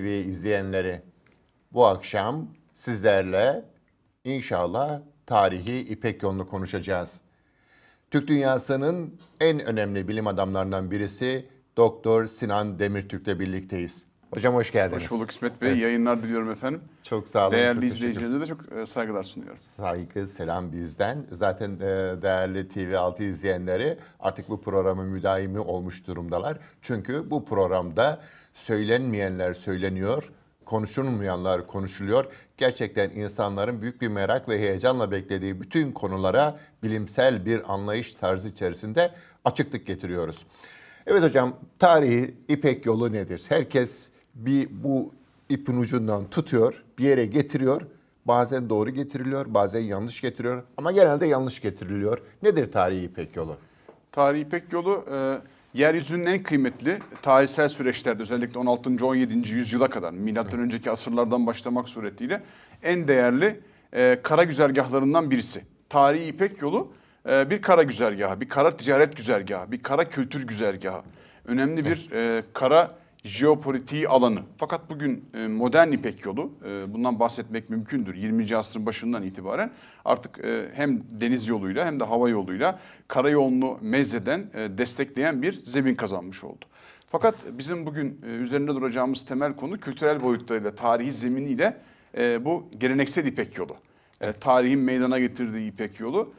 TV izleyenleri bu akşam sizlerle inşallah tarihi İpek yolunu konuşacağız. Türk dünyasının en önemli bilim adamlarından birisi Doktor Sinan Demirtürk'le birlikteyiz. Hocam hoş geldiniz. Hoş bulduk İsmet Bey. Evet. Yayınlar diliyorum efendim. Çok sağ olun. Değerli izleyicilerine de çok e, saygılar sunuyorum. Saygı, selam bizden. Zaten e, değerli TV6 izleyenleri artık bu programın müdaimi olmuş durumdalar. Çünkü bu programda söylenmeyenler söyleniyor, konuşulmayanlar konuşuluyor. Gerçekten insanların büyük bir merak ve heyecanla beklediği bütün konulara bilimsel bir anlayış tarzı içerisinde açıklık getiriyoruz. Evet hocam, tarihi İpek yolu nedir? Herkes bir bu ipin ucundan tutuyor, bir yere getiriyor. Bazen doğru getiriliyor, bazen yanlış getiriliyor ama genelde yanlış getiriliyor. Nedir tarihi İpek yolu? Tarihi İpek yolu e, yeryüzünün en kıymetli tarihsel süreçlerde özellikle 16. 17. yüzyıla kadar milattan önceki asırlardan başlamak suretiyle en değerli e, kara güzergahlarından birisi. Tarihi İpek yolu e, bir kara güzergahı, bir kara ticaret güzergahı, bir kara kültür güzergahı. Önemli bir e, kara jeopolitiği alanı. Fakat bugün e, modern İpek yolu e, bundan bahsetmek mümkündür. 20. asrın başından itibaren artık e, hem deniz yoluyla hem de hava yoluyla karayolunu mezzeden destekleyen bir zemin kazanmış oldu. Fakat bizim bugün üzerinde duracağımız temel konu kültürel boyutlarıyla, tarihi zeminiyle bu geleneksel İpek yolu. Tarihin meydana getirdiği İpek yolu.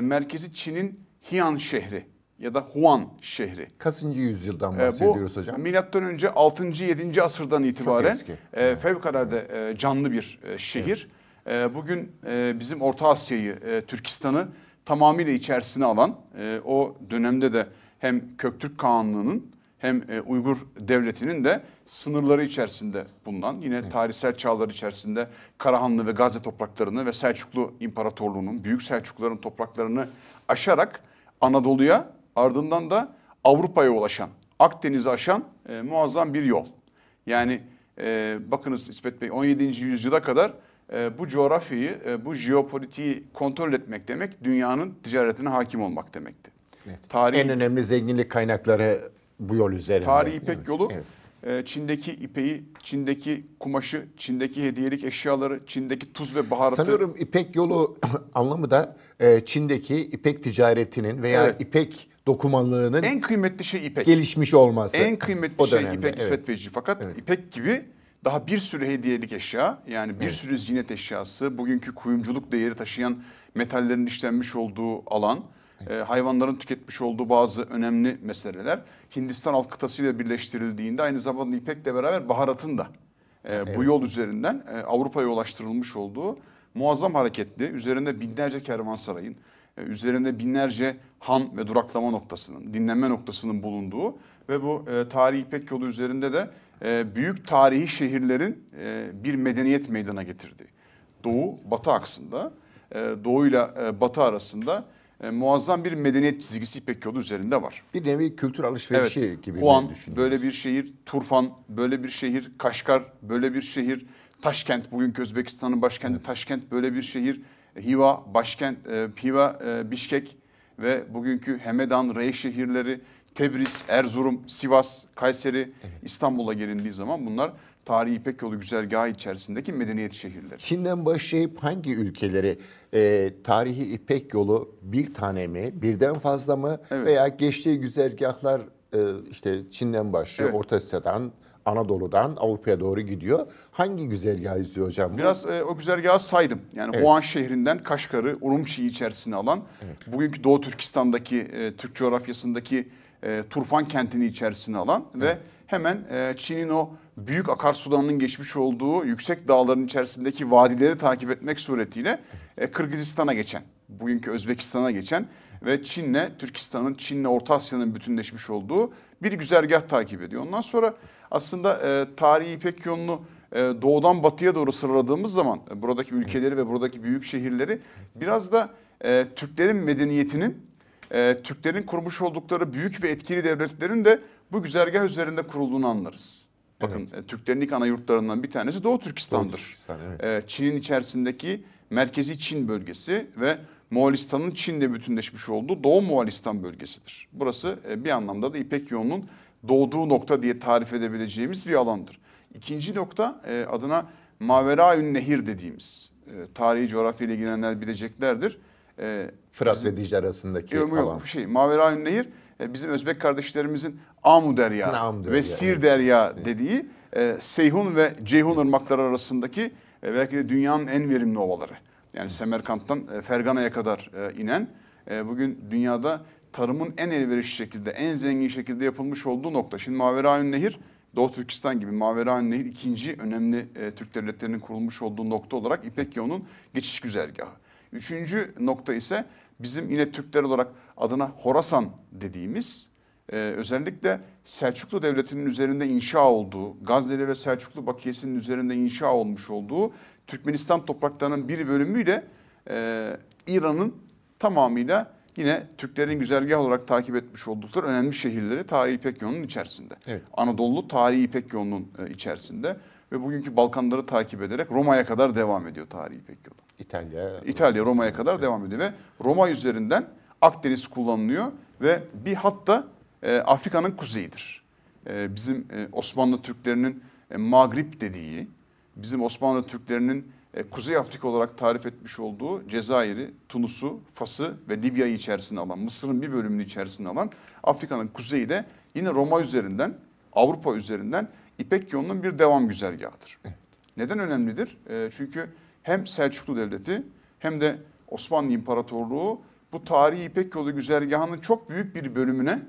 Merkezi Çin'in Hian şehri ya da Huan şehri. Kaçıncı yüzyıldan bahsediyoruz ee, bu, hocam? Milattan önce 6. 7. asırdan itibaren e, evet. fevkalade E, canlı bir e, şehir. Evet. E, bugün e, bizim Orta Asya'yı, e, Türkistan'ı tamamıyla içerisine alan e, o dönemde de hem Köktürk Kağanlığı'nın hem e, Uygur devletinin de sınırları içerisinde bulunan yine evet. tarihsel çağlar içerisinde Karahanlı ve Gazze topraklarını ve Selçuklu İmparatorluğu'nun Büyük Selçukluların topraklarını aşarak Anadolu'ya ardından da Avrupa'ya ulaşan, Akdeniz'i aşan e, muazzam bir yol. Yani e, bakınız İsmet Bey 17. yüzyıla kadar e, bu coğrafyayı, e, bu jeopolitiği kontrol etmek demek dünyanın ticaretine hakim olmak demekti. Evet. Tarih, en önemli zenginlik kaynakları bu yol üzerinde. Tarihi İpek evet. yolu evet. E, Çin'deki ipeği, Çin'deki kumaşı, Çin'deki hediyelik eşyaları, Çin'deki tuz ve baharatı. Sanıyorum İpek yolu anlamı da e, Çin'deki İpek ticaretinin veya evet. İpek dokumalığının en kıymetli şey ipek. Gelişmiş olması. En kıymetli şey dönemde. ipek İsmet evet. fakat evet. ipek gibi daha bir sürü hediyelik eşya yani bir evet. sürü zinet eşyası bugünkü kuyumculuk değeri taşıyan metallerin işlenmiş olduğu alan evet. e, hayvanların tüketmiş olduğu bazı önemli meseleler Hindistan alt kıtasıyla birleştirildiğinde aynı zamanda ipekle beraber baharatın da e, evet. bu yol üzerinden e, Avrupa'ya ulaştırılmış olduğu muazzam hareketli üzerinde binlerce kervansarayın e, üzerinde binlerce ham ve duraklama noktasının, dinlenme noktasının bulunduğu ve bu e, tarihi İpek yolu üzerinde de e, büyük tarihi şehirlerin e, bir medeniyet meydana getirdiği. Doğu, batı aksında, e, doğuyla e, batı arasında e, muazzam bir medeniyet çizgisi İpek yolu üzerinde var. Bir nevi kültür alışverişi evet, gibi o böyle bir şehir Turfan, böyle bir şehir Kaşgar, böyle bir şehir Taşkent, bugün Özbekistan'ın başkenti evet. Taşkent böyle bir şehir. Hiva, başkent, e, Hiva, e, Bişkek ve bugünkü Hemedan, Rey şehirleri, Tebriz, Erzurum, Sivas, Kayseri, evet. İstanbul'a gelindiği zaman bunlar tarihi İpek yolu güzergahı içerisindeki medeniyet şehirleri. Çin'den başlayıp hangi ülkeleri e, tarihi İpek yolu bir tane mi, birden fazla mı evet. veya geçtiği güzergahlar e, işte Çin'den başlıyor, evet. Orta Asya'dan, Anadolu'dan Avrupa'ya doğru gidiyor. Hangi güzergahı izliyor hocam? Biraz e, o güzergahı saydım. Yani evet. Hoan şehrinden Kaşgar'ı, Urumçi'yi içerisine alan, evet. bugünkü Doğu Türkistan'daki, e, Türk coğrafyasındaki e, Turfan kentini içerisine alan evet. ve hemen e, Çin'in o büyük akarsularının geçmiş olduğu yüksek dağların içerisindeki vadileri takip etmek suretiyle e, Kırgızistan'a geçen, bugünkü Özbekistan'a geçen ve Çin'le Türkistan'ın, Çin'le Orta Asya'nın bütünleşmiş olduğu bir güzergah takip ediyor. Ondan sonra aslında e, tarihi İpek yolunu e, doğudan batıya doğru sıraladığımız zaman e, buradaki ülkeleri ve buradaki büyük şehirleri biraz da e, Türklerin medeniyetinin, e, Türklerin kurmuş oldukları büyük ve etkili devletlerin de bu güzergah üzerinde kurulduğunu anlarız. Bakın evet. E, Türklerin ilk ana yurtlarından bir tanesi Doğu Türkistan'dır. Doğu Türkistan, evet. E, Çin'in içerisindeki merkezi Çin bölgesi ve Moğolistan'ın Çin'le bütünleşmiş olduğu Doğu Moğolistan bölgesidir. Burası e, bir anlamda da İpek yolunun doğduğu nokta diye tarif edebileceğimiz bir alandır. İkinci nokta e, adına Maverayün Nehir dediğimiz e, tarihi coğrafyayla ilgilenenler bileceklerdir. E, Fırat ve Dicle arasındaki yok, alan. şey, Maverayün Nehir e, bizim Özbek kardeşlerimizin Amu Derya ve Sir Derya dediği e, Seyhun ve Ceyhun ırmakları arasındaki e, belki de dünyanın en verimli ovaları. Yani Semerkant'tan e, Fergana'ya kadar e, inen e, bugün dünyada tarımın en elverişli şekilde, en zengin şekilde yapılmış olduğu nokta. Şimdi Maveraün Nehir, Doğu Türkistan gibi Maveraün Nehir ikinci önemli e, Türk devletlerinin kurulmuş olduğu nokta olarak İpek yolunun geçiş güzergahı. Üçüncü nokta ise bizim yine Türkler olarak adına Horasan dediğimiz e, özellikle Selçuklu Devleti'nin üzerinde inşa olduğu, Gazneli ve Selçuklu Bakiyesi'nin üzerinde inşa olmuş olduğu Türkmenistan topraklarının bir bölümüyle e, İran'ın tamamıyla yine Türklerin güzergah olarak takip etmiş oldukları önemli şehirleri tarihi İpek yolunun içerisinde. Evet. Anadolu tarihi İpek yolunun e, içerisinde ve bugünkü Balkanları takip ederek Roma'ya kadar devam ediyor tarihi İpek yolu. İtalya. İtalya Roma'ya kadar evet. devam ediyor ve Roma üzerinden Akdeniz kullanılıyor ve bir hatta e, Afrika'nın kuzeyidir. E, bizim e, Osmanlı Türklerinin e, Magrib dediği, bizim Osmanlı Türklerinin e, Kuzey Afrika olarak tarif etmiş olduğu Cezayir'i, Tunus'u, Fas'ı ve Libya'yı içerisine alan, Mısır'ın bir bölümünü içerisine alan Afrika'nın kuzeyi de yine Roma üzerinden, Avrupa üzerinden İpek yolunun bir devam güzergahıdır. Evet. Neden önemlidir? E, çünkü hem Selçuklu Devleti hem de Osmanlı İmparatorluğu bu tarihi İpek yolu güzergahının çok büyük bir bölümüne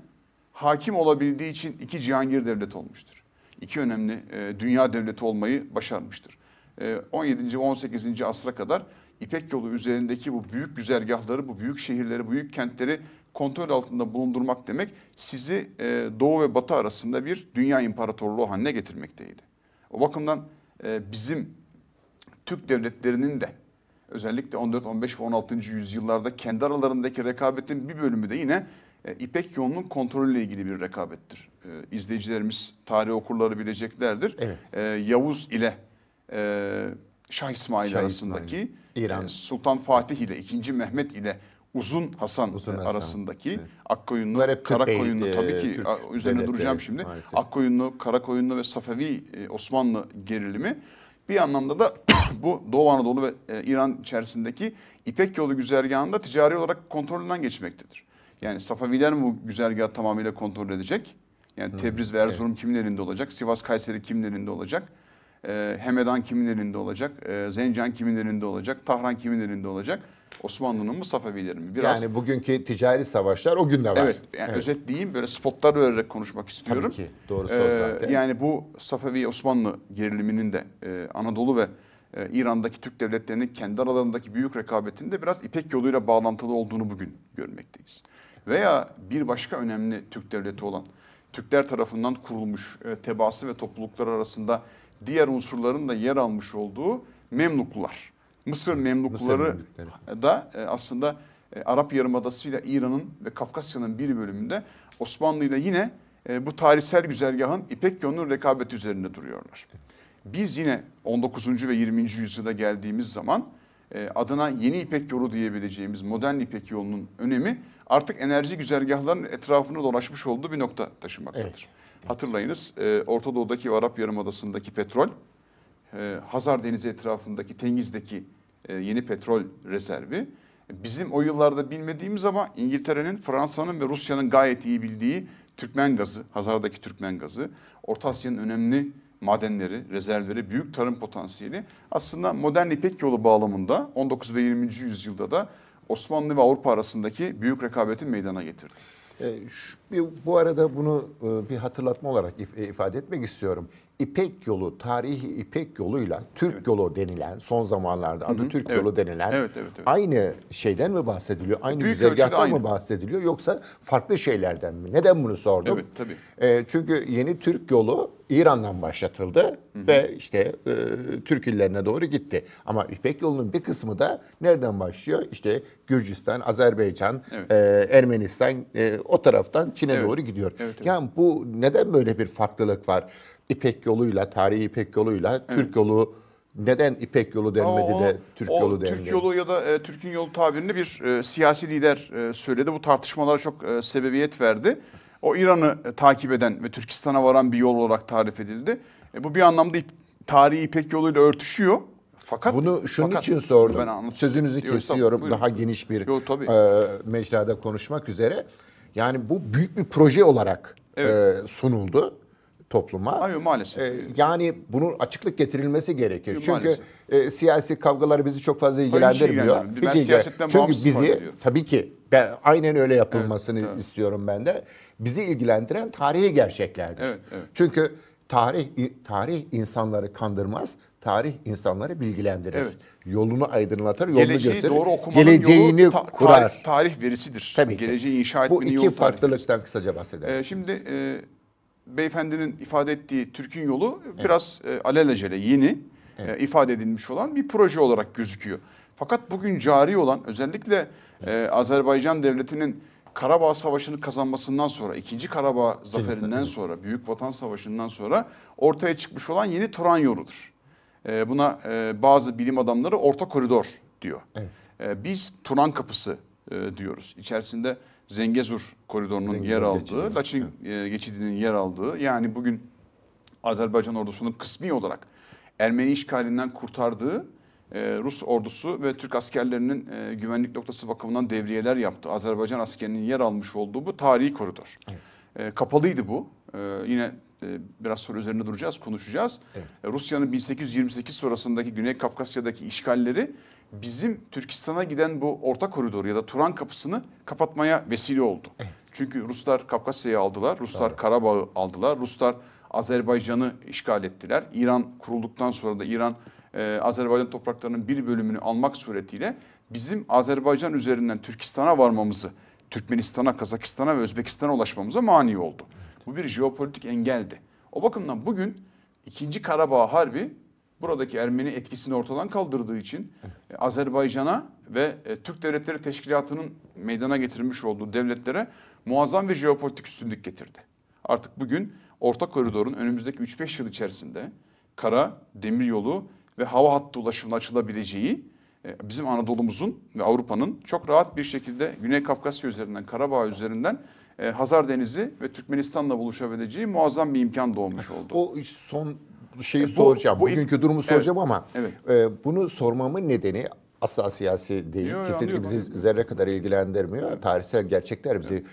hakim olabildiği için iki Cihangir Devleti olmuştur. İki önemli e, dünya devleti olmayı başarmıştır. 17. Ee, 18. asra kadar İpek yolu üzerindeki bu büyük güzergahları, bu büyük şehirleri, bu büyük kentleri kontrol altında bulundurmak demek sizi e, Doğu ve Batı arasında bir dünya imparatorluğu haline getirmekteydi. O bakımdan e, bizim Türk devletlerinin de özellikle 14, 15 ve 16. yüzyıllarda kendi aralarındaki rekabetin bir bölümü de yine e, İpek yolunun kontrolüyle ilgili bir rekabettir. İzleyicilerimiz tarih okurları bileceklerdir. Evet. Yavuz ile e, Şah İsmail Şah arasındaki İsmail. İran. E, Sultan Fatih ile 2. Mehmet ile Uzun Hasan, Uzun e, Hasan. arasındaki evet. Akkoyunlu, Karakoyunlu e, tabii ki Türk üzerine devletleri, duracağım şimdi. Maalesef. Akkoyunlu, Karakoyunlu ve Safevi e, Osmanlı gerilimi bir anlamda da bu Doğu Anadolu ve e, İran içerisindeki İpek yolu güzergahında ticari olarak kontrolünden geçmektedir. Yani Safaviler mi bu güzergahı tamamıyla kontrol edecek? Yani Hı, Tebriz ve Erzurum evet. kimin olacak? Sivas, Kayseri kimin olacak? E, Hemedan kimin elinde olacak? E, Zencan kimin elinde olacak? Tahran kimin elinde olacak? Osmanlı'nın mı Safevilerin mi? Biraz, yani bugünkü ticari savaşlar o günde var. Evet, yani evet. özetleyeyim böyle spotlar vererek konuşmak istiyorum. Tabii ki doğru ee, zaten. Yani bu Safevi-Osmanlı geriliminin de e, Anadolu ve e, İran'daki Türk devletlerinin kendi aralarındaki büyük rekabetinde biraz İpek yoluyla bağlantılı olduğunu bugün görmekteyiz. Veya bir başka önemli Türk devleti olan Türkler tarafından kurulmuş e, tebaası ve topluluklar arasında diğer unsurların da yer almış olduğu Memluklular. Mısır memlukları Mısır da e, aslında e, Arap Yarımadası ile İran'ın ve Kafkasya'nın bir bölümünde Osmanlı ile yine e, bu tarihsel güzergahın İpek yolunun rekabeti üzerinde duruyorlar. Biz yine 19. ve 20. yüzyılda geldiğimiz zaman adına yeni İpek yolu diyebileceğimiz modern İpek yolunun önemi artık enerji güzergahlarının etrafını dolaşmış olduğu bir nokta taşımaktadır. Evet. Hatırlayınız e, Orta Doğu'daki ve Arap Yarımadası'ndaki petrol, e, Hazar Denizi etrafındaki Tengiz'deki e, yeni petrol rezervi. Bizim o yıllarda bilmediğimiz ama İngiltere'nin, Fransa'nın ve Rusya'nın gayet iyi bildiği Türkmen gazı, Hazar'daki Türkmen gazı, Orta Asya'nın önemli madenleri, rezervleri, büyük tarım potansiyeli aslında modern İpek yolu bağlamında 19 ve 20. yüzyılda da Osmanlı ve Avrupa arasındaki büyük rekabetin meydana getirdi. Ee, bu arada bunu e, bir hatırlatma olarak e, ifade etmek istiyorum. İpek yolu, tarihi İpek yoluyla Türk evet. yolu denilen son zamanlarda adı Hı-hı. Türk evet. yolu denilen evet, evet, evet. aynı şeyden mi bahsediliyor? Aynı Büyük güzergahtan mı bahsediliyor yoksa farklı şeylerden mi? Neden bunu sordum? Evet, tabii. E, çünkü yeni Türk yolu İran'dan başlatıldı Hı-hı. ve işte e, Türk illerine doğru gitti. Ama İpek yolunun bir kısmı da nereden başlıyor? İşte Gürcistan, Azerbaycan, evet. e, Ermenistan e, o taraftan Çin'e evet. doğru gidiyor. Evet, evet. Yani bu neden böyle bir farklılık var? İpek yoluyla, tarihi İpek yoluyla evet. Türk yolu neden İpek yolu denmedi Ama de Türk o, yolu denildi? Türk yolu ya da e, Türk'ün yolu tabirini bir e, siyasi lider e, söyledi. Bu tartışmalara çok e, sebebiyet verdi. O İran'ı e, takip eden ve Türkistan'a varan bir yol olarak tarif edildi. E, bu bir anlamda ip, tarihi İpek yoluyla örtüşüyor. Fakat bunu şunun fakat, için sordum. Ben Sözünüzü kesiyorum Yok, daha geniş bir Yo, e, mecrada konuşmak üzere. Yani bu büyük bir proje olarak evet. e, sunuldu topluma. Hayır maalesef. E, yani bunun açıklık getirilmesi gerekir. Hayır, Çünkü e, siyasi kavgalar bizi çok fazla ilgilendirmiyor. Hayır, hiç ben hiç siyasetten Çünkü bizi tabii ki ben aynen öyle yapılmasını evet, evet. istiyorum ben de. Bizi ilgilendiren tarihi gerçeklerdir. Evet, evet. Çünkü tarih tarih insanları kandırmaz. Tarih insanları bilgilendirir. Evet. Yolunu aydınlatır, yolunu Geleceği gösterir. Doğru geleceğini yolu ta- kurar. Tarih, tarih verisidir. Tabii Geleceği inşa etmenin Bu iki farklılıktan kısaca bahsedelim. Ee, şimdi e, beyefendinin ifade ettiği Türk'ün yolu biraz e, alelacele yeni e, evet. ifade edilmiş olan bir proje olarak gözüküyor. Fakat bugün cari olan özellikle e, Azerbaycan devletinin Karabağ Savaşı'nı kazanmasından sonra, ikinci Karabağ zaferinden sonra, Büyük Vatan Savaşı'ndan sonra ortaya çıkmış olan yeni Turan yoludur. E, buna e, bazı bilim adamları orta koridor diyor. Evet. biz Turan kapısı diyoruz. İçerisinde Zengezur koridorunun Zengezur yer aldığı, geçidi. Laçin e, geçidinin yer aldığı yani bugün Azerbaycan ordusunun kısmi olarak Ermeni işgalinden kurtardığı e, Rus ordusu ve Türk askerlerinin e, güvenlik noktası bakımından devriyeler yaptı. Azerbaycan askerinin yer almış olduğu bu tarihi koridor. Evet. E, kapalıydı bu. yine biraz sonra üzerinde duracağız, konuşacağız. Evet. Rusya'nın 1828 sonrasındaki Güney Kafkasya'daki işgalleri bizim Türkistan'a giden bu orta koridoru ya da Turan kapısını kapatmaya vesile oldu. Evet. Çünkü Ruslar Kafkasya'yı aldılar, Ruslar Doğru. Karabağ'ı aldılar, Ruslar Azerbaycan'ı işgal ettiler. İran kurulduktan sonra da İran e, Azerbaycan topraklarının bir bölümünü almak suretiyle bizim Azerbaycan üzerinden Türkistan'a varmamızı, Türkmenistan'a, Kazakistan'a ve Özbekistan'a ulaşmamıza mani oldu. Evet. Bu bir jeopolitik engeldi. O bakımdan bugün ikinci Karabağ Harbi buradaki Ermeni etkisini ortadan kaldırdığı için e, Azerbaycan'a ve e, Türk Devletleri Teşkilatı'nın meydana getirmiş olduğu devletlere muazzam bir jeopolitik üstünlük getirdi. Artık bugün Orta Koridor'un önümüzdeki 3-5 yıl içerisinde kara, demir yolu ve hava hattı ulaşımına açılabileceği e, bizim Anadolu'muzun ve Avrupa'nın çok rahat bir şekilde Güney Kafkasya üzerinden, Karabağ üzerinden Hazar Denizi ve Türkmenistan'la buluşabileceği muazzam bir imkan doğmuş oldu. O son şeyi e, bu, soracağım. Bu, Bugünkü durumu evet, soracağım ama evet. e, bunu sormamın nedeni asla siyasi değil. Kesinlikle bizi zerre kadar ilgilendirmiyor. Evet. Tarihsel gerçekler bizi evet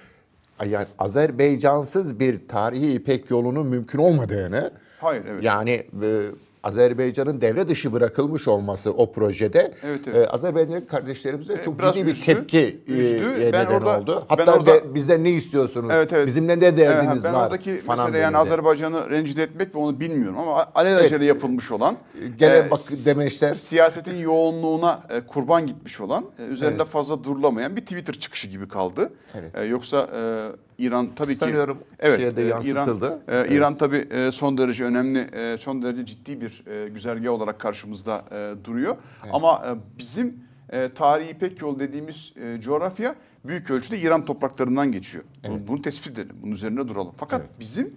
yani Azerbaycansız bir tarihi İpek yolunun mümkün olmadığını Hayır evet. Yani e, Azerbaycan'ın devre dışı bırakılmış olması o projede evet, evet. E, Azerbaycan kardeşlerimize e, çok ciddi bir üstü, tepki üstü. E, ben neden orada, oldu. Hatta orada, bizden ne istiyorsunuz? Evet, evet. Bizimle ne derdiniz e, ben var? Ben oradaki falan mesele yani Azerbaycan'ı rencide etmek ve onu bilmiyorum ama alelacele evet. yapılmış olan. E, gene e, bak demeçler. Siyasetin yoğunluğuna kurban gitmiş olan, üzerinde evet. fazla durulamayan bir Twitter çıkışı gibi kaldı. Evet. E, yoksa... E, İran tabii Sanıyorum ki evet, şeye yansıtıldı. İran, e, evet. İran tabii e, son derece önemli, e, son derece ciddi bir güzergah olarak karşımızda duruyor. Evet. Ama bizim tarihi pek yol dediğimiz coğrafya büyük ölçüde İran topraklarından geçiyor. Evet. Bunu tespit edelim, bunun üzerine duralım. Fakat evet. bizim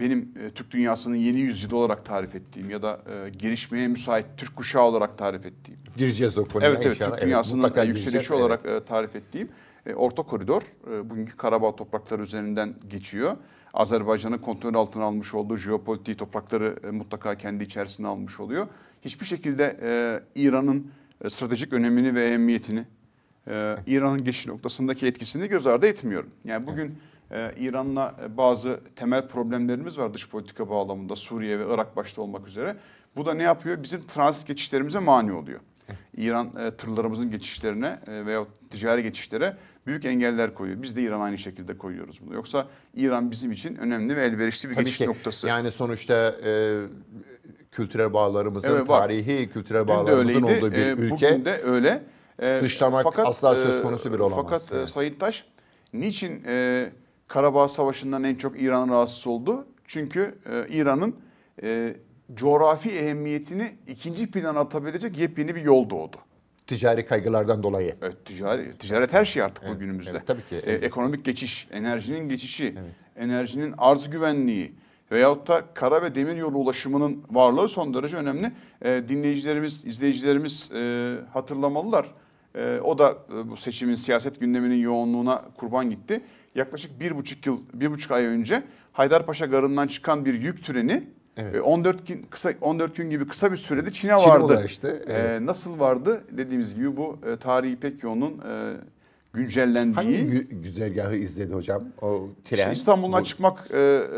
benim e, Türk dünyasının yeni yüzyılı olarak tarif ettiğim ya da e, gelişmeye müsait Türk kuşağı olarak tarif ettiğim. Gireceğiz o konuya evet, evet, Türk dünyasının evet, yükselişi evet. olarak e, tarif ettiğim e, orta koridor e, bugünkü Karabağ toprakları üzerinden geçiyor. Azerbaycan'ın kontrol altına almış olduğu jeopolitiği toprakları e, mutlaka kendi içerisine almış oluyor. Hiçbir şekilde e, İran'ın e, stratejik önemini ve ehemmiyetini, e, İran'ın geçiş noktasındaki etkisini göz ardı etmiyorum. Yani bugün... Evet ee, İran'la bazı temel problemlerimiz var dış politika bağlamında Suriye ve Irak başta olmak üzere. Bu da ne yapıyor? Bizim transit geçişlerimize mani oluyor. İran e, tırlarımızın geçişlerine e, veya ticari geçişlere büyük engeller koyuyor. Biz de İran aynı şekilde koyuyoruz bunu. Yoksa İran bizim için önemli ve elverişli bir Tabii geçiş ki. noktası. Yani sonuçta e, kültürel bağlarımızın, evet, bak, tarihi kültürel bağlarımızın öyleydi, olduğu bir e, ülke. Bugün de öyle. E, Dışlamak fakat, asla e, söz konusu bir olamaz. Fakat yani. E, Sayın Taş niçin... E, Karabağ Savaşı'ndan en çok İran rahatsız oldu. Çünkü e, İran'ın e, coğrafi ehemmiyetini ikinci plana atabilecek yepyeni bir yol doğdu. Ticari kaygılardan dolayı. Evet, ticari, ticaret her şey artık evet, bugünümüzde. Evet, tabii ki. E, evet. E, ekonomik geçiş, enerjinin geçişi, evet. enerjinin arz güvenliği veyahut da kara ve demir yolu ulaşımının varlığı son derece önemli. E, dinleyicilerimiz, izleyicilerimiz e, hatırlamalılar. E, o da e, bu seçimin siyaset gündeminin yoğunluğuna kurban gitti yaklaşık bir buçuk yıl, bir buçuk ay önce Haydarpaşa garından çıkan bir yük treni evet. 14 e, gün kısa 14 gün gibi kısa bir sürede Çin'e Çin vardı. işte. E, evet. Ee, nasıl vardı? Dediğimiz gibi bu e, tarihi pek yoğunun e, güncellendiği... Hangi gü- güzergahı izledi hocam o tren? Işte İstanbul'dan çıkmak e,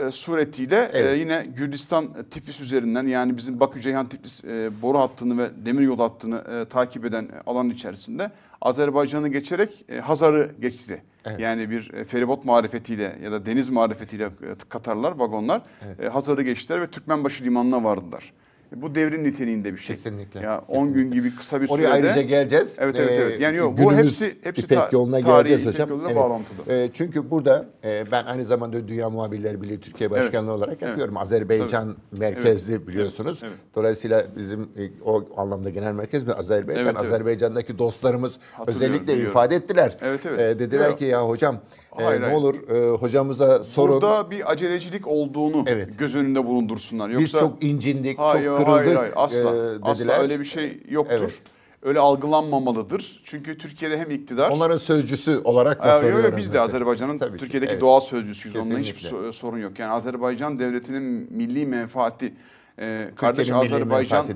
e suretiyle e, evet. e, yine Gürcistan e, Tiflis üzerinden yani bizim Bakü-Ceyhan-Tiflis e, boru hattını ve demir yolu hattını e, takip eden alan içerisinde Azerbaycan'ı geçerek e, Hazar'ı geçti. Evet. Yani bir e, feribot marifetiyle ya da deniz marifetiyle e, Katarlar, vagonlar evet. e, Hazar'ı geçtiler ve Türkmenbaşı limanına vardılar. Bu devrin niteliğinde bir şey. Kesinlikle. Ya 10 gün gibi kısa bir sürede. Oraya ayrıca geleceğiz. Evet evet evet. Yani yok bu ee, hepsi hepsi İpek ta- yoluna tarihi geleceğiz İpek yoluna evet. bağlantılı. E, çünkü burada e, ben aynı zamanda Dünya Muhabirleri Birliği Türkiye Başkanlığı evet. olarak yapıyorum. Evet. Azerbaycan Tabii. merkezli evet. biliyorsunuz. Evet. Dolayısıyla bizim e, o anlamda genel merkez mi Azerbaycan? Evet, evet. Azerbaycan'daki dostlarımız özellikle biliyorum. ifade ettiler. Evet evet. E, dediler evet. ki ya hocam Hayır, ee, ne olur e, hocamıza sorun. Burada bir acelecilik olduğunu evet. göz önünde bulundursunlar. Yoksa, Biz çok incindik, hayır, çok kırıldık hayır, hayır. Asla, e, dediler. Asla öyle bir şey yoktur. Evet öyle algılanmamalıdır. Çünkü Türkiye'de hem iktidar... Onların sözcüsü olarak da e, soruyorum. Yok, biz de Azerbaycan'ın Türkiye'deki evet. doğal sözcüsüyüz. Onunla hiçbir sorun yok. Yani Azerbaycan devletinin milli menfaati, e, kardeş milli Azerbaycan e,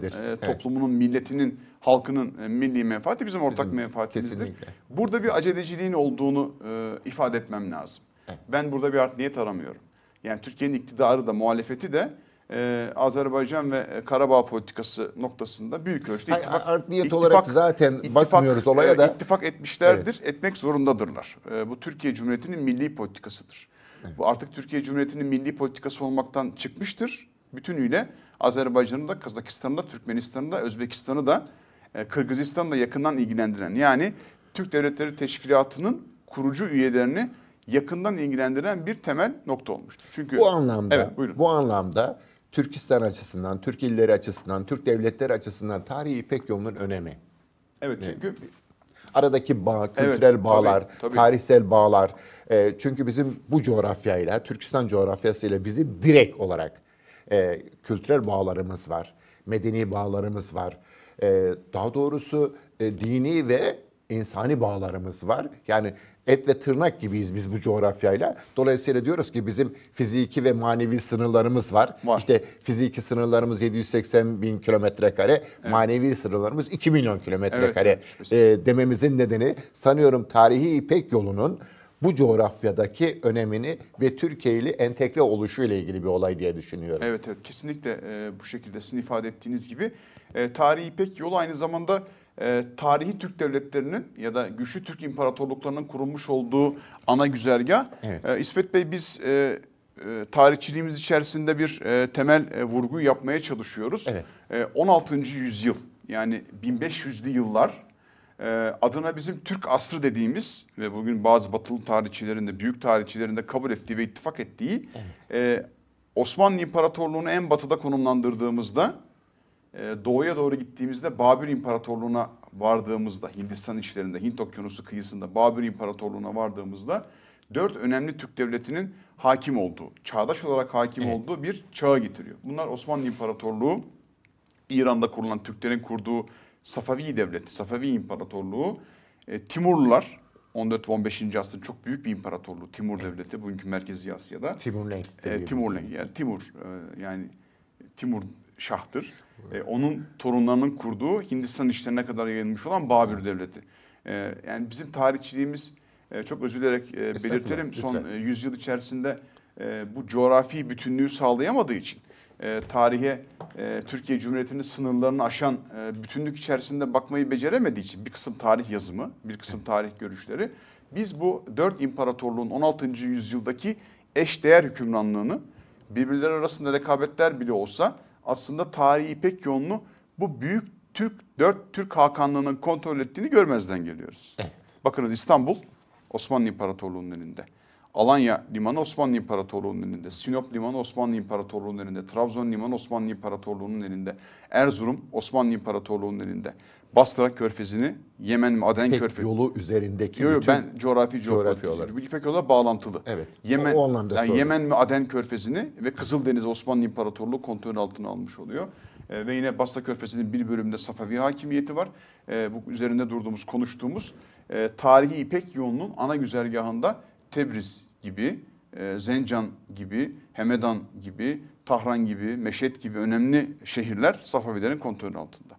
toplumunun, evet. milletinin halkının e, milli menfaati bizim ortak bizim, menfaatimizdir. Kesinlikle. Burada bir aceleciliğin olduğunu e, ifade etmem lazım. Evet. Ben burada bir art niyet aramıyorum. Yani Türkiye'nin iktidarı da muhalefeti de e, Azerbaycan ve e, Karabağ politikası noktasında büyük ölçüde Hayır, ittifak, art niyet ittifak, olarak zaten ittifak, bakmıyoruz olaya da. İttifak etmişlerdir, evet. etmek zorundadırlar. E, bu Türkiye Cumhuriyeti'nin milli politikasıdır. Bu artık Türkiye Cumhuriyeti'nin milli politikası olmaktan çıkmıştır. Bütünüyle Azerbaycan'ı da, Kazakistan'ı da, Türkmenistan'ı da, Özbekistan'ı da e, Kırgızistan'ı da yakından ilgilendiren yani Türk Devletleri Teşkilatı'nın kurucu üyelerini yakından ilgilendiren bir temel nokta olmuştur. Çünkü bu anlamda evet, buyurun. bu anlamda Türkistan açısından, Türk illeri açısından, Türk devletleri açısından tarihi İpek yolunun önemi. Evet e, çünkü aradaki bağ, kültürel evet, bağlar, tabii, tabii. tarihsel bağlar. E, çünkü bizim bu coğrafyayla, Türkistan coğrafyasıyla bizim direkt olarak e, kültürel bağlarımız var, medeni bağlarımız var e, daha doğrusu e, dini ve insani bağlarımız var. Yani et ve tırnak gibiyiz biz bu coğrafyayla. Dolayısıyla diyoruz ki bizim fiziki ve manevi sınırlarımız var. var. İşte fiziki sınırlarımız 780 bin kilometre kare, evet. manevi sınırlarımız 2 milyon kilometre evet, kare e, dememizin nedeni sanıyorum tarihi İpek yolunun bu coğrafyadaki önemini ve Türkiye ile entegre oluşu ile ilgili bir olay diye düşünüyorum. Evet evet kesinlikle e, bu şekilde sizin ifade ettiğiniz gibi e, tarihi pek Yolu aynı zamanda e, tarihi Türk devletlerinin ya da güçlü Türk imparatorluklarının kurulmuş olduğu ana güzergah. Evet. E, İsmet Bey biz e, e, tarihçiliğimiz içerisinde bir e, temel e, vurgu yapmaya çalışıyoruz. Evet. E, 16. yüzyıl yani 1500'lü yıllar ee, adına bizim Türk asrı dediğimiz ve bugün bazı batılı tarihçilerinde büyük tarihçilerinde kabul ettiği ve ittifak ettiği evet. E, Osmanlı İmparatorluğu'nu en batıda konumlandırdığımızda e, doğuya doğru gittiğimizde Babür İmparatorluğu'na vardığımızda Hindistan içlerinde Hint okyanusu kıyısında Babür İmparatorluğu'na vardığımızda dört önemli Türk devletinin hakim olduğu, çağdaş olarak hakim evet. olduğu bir çağa getiriyor. Bunlar Osmanlı İmparatorluğu, İran'da kurulan Türklerin kurduğu Safavi devleti, Safavi İmparatorluğu, e, Timurlular 14 15. asrın çok büyük bir imparatorluğu Timur evet. Devleti bugünkü Merkezi Asya'da. Timurlenk. E, Timurlenk yani Timur e, yani Timur Şah'tır. E, onun torunlarının kurduğu Hindistan işlerine kadar yayılmış olan Babür Devleti. E, yani bizim tarihçiliğimiz e, çok özür dilerek e, belirtelim son e, yüzyıl içerisinde e, bu coğrafi bütünlüğü sağlayamadığı için e, tarihe e, Türkiye Cumhuriyeti'nin sınırlarını aşan e, bütünlük içerisinde bakmayı beceremediği için bir kısım tarih yazımı, bir kısım tarih görüşleri biz bu dört imparatorluğun 16. yüzyıldaki eşdeğer hükümranlığını birbirleri arasında rekabetler bile olsa aslında tarihi İpek yolunu bu büyük Türk dört Türk hakanlığının kontrol ettiğini görmezden geliyoruz. Evet. Bakınız İstanbul Osmanlı İmparatorluğu'nun elinde. Alanya Limanı Osmanlı İmparatorluğu'nun elinde, Sinop Limanı Osmanlı İmparatorluğu'nun elinde, Trabzon Limanı Osmanlı İmparatorluğu'nun elinde, Erzurum Osmanlı İmparatorluğu'nun elinde. Basra Körfezi'ni Yemen ve Aden İpek Körfezi. yolu üzerindeki yo, yo, bütün ben coğrafi coğrafi olarak. Bu İpek yolu bağlantılı. Evet. Yemen, o, o anlamda yani Yemen ve Aden Körfezi'ni ve Kızıldeniz Osmanlı İmparatorluğu kontrol altına almış oluyor. E, ve yine Basra Körfezi'nin bir bölümünde Safavi hakimiyeti var. E, bu üzerinde durduğumuz, konuştuğumuz e, tarihi İpek yolunun ana güzergahında Tebriz gibi, e, Zencan gibi, Hemedan gibi, Tahran gibi, Meşet gibi önemli şehirler Safavilerin kontrolü altında.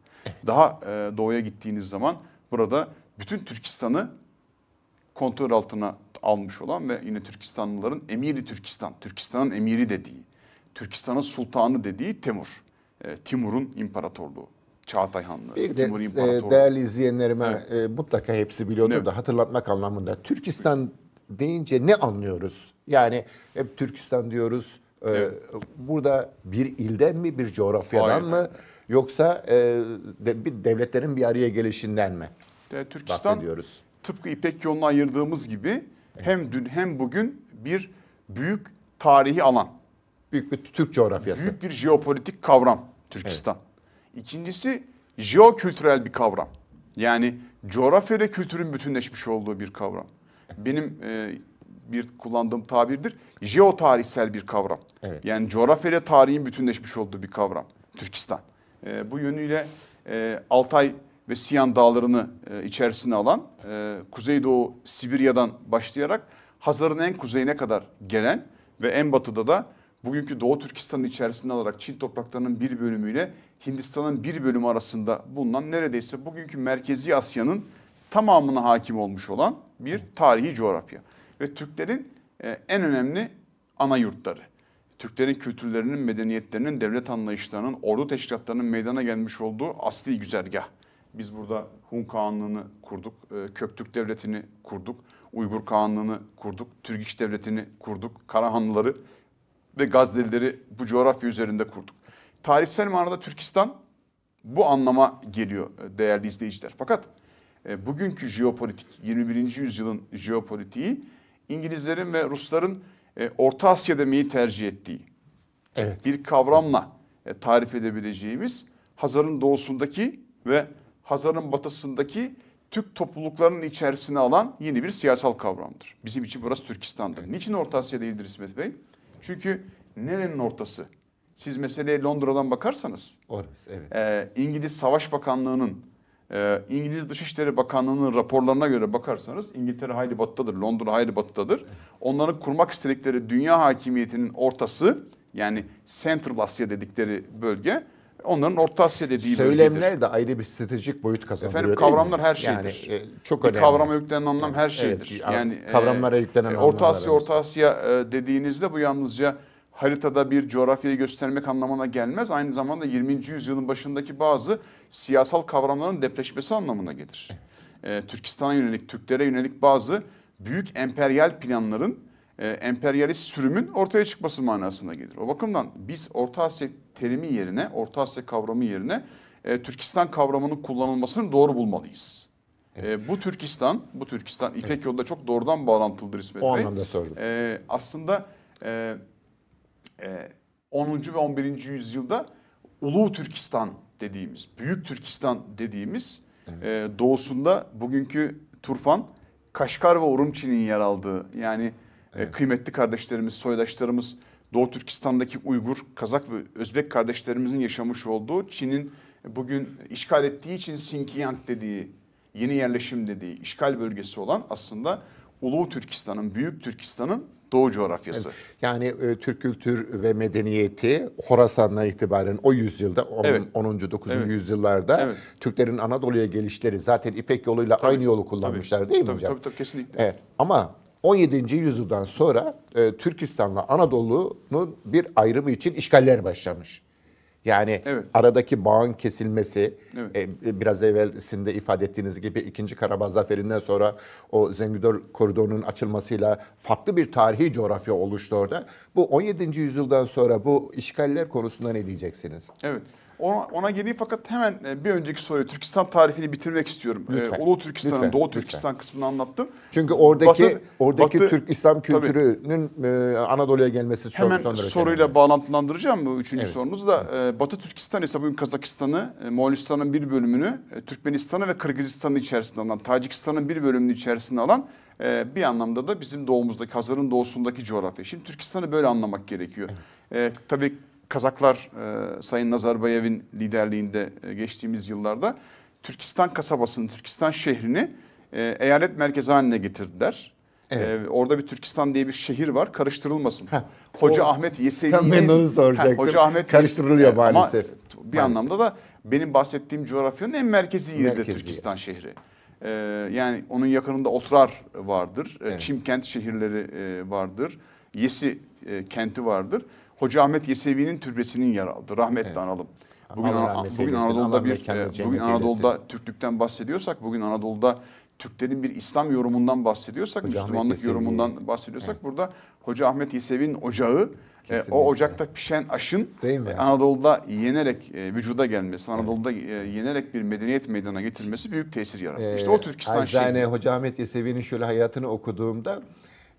Daha e, doğuya gittiğiniz zaman burada bütün Türkistan'ı kontrol altına almış olan ve yine Türkistanlıların emiri Türkistan, Türkistan'ın emiri dediği, Türkistan'ın sultanı dediği Temur, e, Timur'un imparatorluğu. Çağatay Hanlı. Bir Timur de değerli izleyenlerime evet. e, mutlaka hepsi biliyordur evet. da hatırlatmak anlamında. Türkistan deyince ne anlıyoruz? Yani hep Türkistan diyoruz. E, evet. Burada bir ilden mi, bir coğrafyadan Aynen. mı yoksa e, de, bir devletlerin bir araya gelişinden mi? De, Türkistan tıpkı İpek yolunu ayırdığımız gibi evet. hem dün hem bugün bir büyük tarihi alan. Büyük bir Türk coğrafyası. Büyük bir jeopolitik kavram Türkistan. Evet. İkincisi jeokültürel bir kavram. Yani coğrafya ile kültürün bütünleşmiş olduğu bir kavram benim e, bir kullandığım tabirdir. Jeotarihsel bir kavram. Evet. Yani coğrafyayla tarihin bütünleşmiş olduğu bir kavram Türkistan. E, bu yönüyle e, Altay ve Siyan dağlarını e, içerisine alan e, Kuzeydoğu Sibirya'dan başlayarak Hazar'ın en kuzeyine kadar gelen ve en batıda da bugünkü Doğu Türkistan'ın içerisinde alarak Çin topraklarının bir bölümüyle Hindistan'ın bir bölümü arasında bulunan neredeyse bugünkü Merkezi Asya'nın tamamına hakim olmuş olan bir tarihi coğrafya. Ve Türklerin e, en önemli ana yurtları. Türklerin kültürlerinin, medeniyetlerinin, devlet anlayışlarının, ordu teşkilatlarının meydana gelmiş olduğu asli güzergah. Biz burada Hun Kağanlığı'nı kurduk, e, Köktürk Devleti'ni kurduk, Uygur Kağanlığı'nı kurduk, Türk Devleti'ni kurduk, Karahanlıları ve Gaznelileri bu coğrafya üzerinde kurduk. Tarihsel manada Türkistan bu anlama geliyor e, değerli izleyiciler. Fakat e, bugünkü jeopolitik 21. yüzyılın jeopolitiği İngilizlerin ve Rusların e, Orta Asya demeyi tercih ettiği evet. bir kavramla e, tarif edebileceğimiz Hazar'ın doğusundaki ve Hazar'ın batısındaki Türk topluluklarının içerisine alan yeni bir siyasal kavramdır. Bizim için burası Türkistan'dır. Evet. Niçin Orta Asya değildir İsmet Bey? Çünkü nerenin ortası? Siz meseleye Londra'dan bakarsanız, Orası, evet. e, İngiliz Savaş Bakanlığı'nın e, İngiliz Dışişleri Bakanlığı'nın raporlarına göre bakarsanız İngiltere hayli batıdadır, Londra hayli batıdadır. Onların kurmak istedikleri dünya hakimiyetinin ortası yani Central Asya dedikleri bölge onların Orta Asya dediği Söylemler bölgedir. de ayrı bir stratejik boyut kazandırıyor. Efendim kavramlar her şeydir. Yani, e, çok bir Kavrama yüklenen anlam yani, her şeydir. Evet, yani kavramlara yüklenen e, Orta Asya, Orta Asya e, dediğinizde bu yalnızca haritada bir coğrafyayı göstermek anlamına gelmez. Aynı zamanda 20. yüzyılın başındaki bazı siyasal kavramların depreşmesi anlamına gelir. Ee, Türkistan'a yönelik, Türklere yönelik bazı büyük emperyal planların, e, emperyalist sürümün ortaya çıkması manasında gelir. O bakımdan biz Orta Asya terimi yerine, Orta Asya kavramı yerine e, Türkistan kavramının kullanılmasını doğru bulmalıyız. Evet. E, bu Türkistan, bu Türkistan İpek evet. yolda çok doğrudan bağlantılıdır İsmet o Bey. O anlamda söyledim. E, aslında... E, e, ee, 10. ve 11. yüzyılda Ulu Türkistan dediğimiz, Büyük Türkistan dediğimiz evet. E, doğusunda bugünkü Turfan, Kaşgar ve Urumçi'nin yer aldığı yani e, evet. kıymetli kardeşlerimiz, soydaşlarımız Doğu Türkistan'daki Uygur, Kazak ve Özbek kardeşlerimizin yaşamış olduğu Çin'in bugün işgal ettiği için Sinkiyant dediği, yeni yerleşim dediği işgal bölgesi olan aslında Ulu Türkistan'ın, Büyük Türkistan'ın Doğu coğrafyası. Evet. Yani e, Türk kültür ve medeniyeti Horasan'dan itibaren o yüzyılda, on, evet. 10. 9. Evet. yüzyıllarda evet. Türklerin Anadolu'ya gelişleri zaten İpek yoluyla tabii. aynı yolu kullanmışlar tabii. değil mi tabii, hocam? Tabii tabii kesinlikle. Evet. Ama 17. yüzyıldan sonra e, Türkistan'la Anadolu'nun bir ayrımı için işgaller başlamış. Yani evet. aradaki bağın kesilmesi evet. e, e biraz evvelsinde ifade ettiğiniz gibi 2. Karabağ Zaferi'nden sonra o Zengidor koridorunun açılmasıyla farklı bir tarihi coğrafya oluştu orada. Bu 17. yüzyıldan sonra bu işgaller konusunda ne diyeceksiniz? Evet. Ona, ona geleyim fakat hemen e, bir önceki soruyu Türkistan tarifini bitirmek istiyorum. E, lütfen. Ee, Ulu Türkistan'ın, Doğu Türkistan lütfen. kısmını anlattım. Çünkü oradaki batı, oradaki batı, Türk İslam kültürünün e, Anadolu'ya gelmesi çok hemen soruyla önemli. bağlantılandıracağım bu üçüncü evet. sorunuz da. E, batı Türkistan ise bugün Kazakistan'ı, e, Moğolistan'ın bir bölümünü, e, Türkmenistan'ı ve Kırgızistan'ı içerisinde alan, Tacikistan'ın bir bölümünü içerisinde alan e, bir anlamda da bizim doğumuzdaki, Hazar'ın doğusundaki coğrafya. Şimdi Türkistan'ı böyle anlamak gerekiyor. Evet. Ee, tabii Kazaklar e, Sayın Nazarbayev'in liderliğinde e, geçtiğimiz yıllarda Türkistan kasabasını, Türkistan şehrini e, eyalet merkezi haline getirdiler. Evet. Ee, orada bir Türkistan diye bir şehir var. Karıştırılmasın. Heh, Hoca o, Ahmet Yesevi'nin... Ben onu soracaktım. Hoca Ahmet Karıştırılıyor e, maalesef. Ama bir maalesef. anlamda da benim bahsettiğim coğrafyanın en merkezi yeridir Türkistan şehri. Ee, yani onun yakınında Otrar vardır. E, evet. Çimkent şehirleri e, vardır. Yesi e, kenti vardır. Hoca Ahmet Yesevi'nin türbesinin yer aldı. Rahmetle evet. analım. Bugün, Allah rahmet bugün Anadolu'da bir e, bugün Anadolu'da eylesin. Türklükten bahsediyorsak, bugün Anadolu'da Türklerin bir İslam yorumundan bahsediyorsak, Hoca Müslümanlık yorumundan bahsediyorsak evet. burada Hoca Ahmet Yesevi'nin ocağı E, o ocakta pişen aşın Değil mi? Yani? E, Anadolu'da yenerek e, vücuda gelmesi, Anadolu'da e, yenerek bir medeniyet meydana getirmesi büyük tesir yarattı. Ee, işte o Türkistan şeyi. Hoca Ahmet Yesevi'nin şöyle hayatını okuduğumda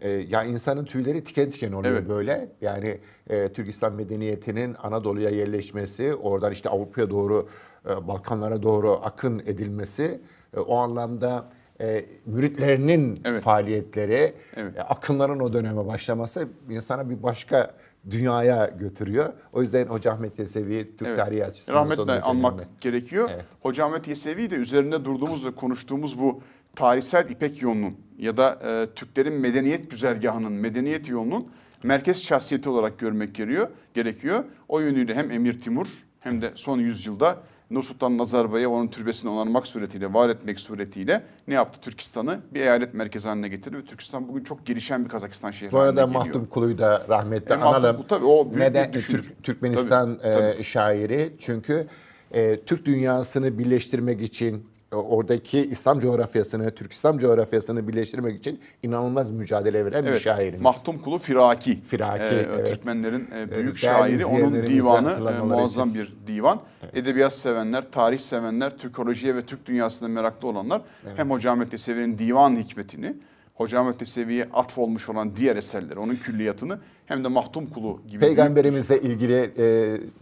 e, ya insanın tüyleri tiken tiken oluyor evet. böyle. Yani e, Türk İslam medeniyetinin Anadolu'ya yerleşmesi, oradan işte Avrupa'ya doğru, e, Balkanlara doğru akın edilmesi e, o anlamda e, müritlerinin evet. faaliyetleri, evet. E, akınların o döneme başlaması insana bir başka dünyaya götürüyor. O yüzden Hoca Ahmet Yesevi Türk evet. tarihi açısından Rahmetle anmak gerekiyor. Evet. Hoca Ahmet Yesevi de üzerinde durduğumuz ve konuştuğumuz bu tarihsel İpek yolunun ya da e, Türklerin medeniyet güzergahının, medeniyet yolunun merkez şahsiyeti olarak görmek gerekiyor. gerekiyor. O yönüyle hem Emir Timur hem de son yüzyılda Nusultan Sultan Nazarbay'ı onun türbesini onarmak suretiyle, var etmek suretiyle ne yaptı? Türkistan'ı bir eyalet merkezi haline getirdi ve Türkistan bugün çok gelişen bir Kazakistan şehri Bu arada Mahdum Kulu'yu da rahmetle e, analım. Mahdum, tabii, o büyük Neden, bir Türk, Türkmenistan tabii, tabii. E, şairi çünkü e, Türk dünyasını birleştirmek için oradaki İslam coğrafyasını, Türk İslam coğrafyasını birleştirmek için inanılmaz mücadele veren evet, bir şairimiz. Mahtum Kulu Firaki. Firaki, ee, evet. Türkmenlerin e, ee, büyük Değerli şairi. Onun divanı e, muazzam için. bir divan. Evet. Edebiyat sevenler, tarih sevenler, Türkolojiye ve Türk dünyasında meraklı olanlar evet. hem Hoca Ahmet Yesevi'nin divan hikmetini Hocam öte Sevi'ye atf olmuş olan diğer eserleri, onun külliyatını hem de Mahtum Kulu gibi. Peygamberimizle ilgili e,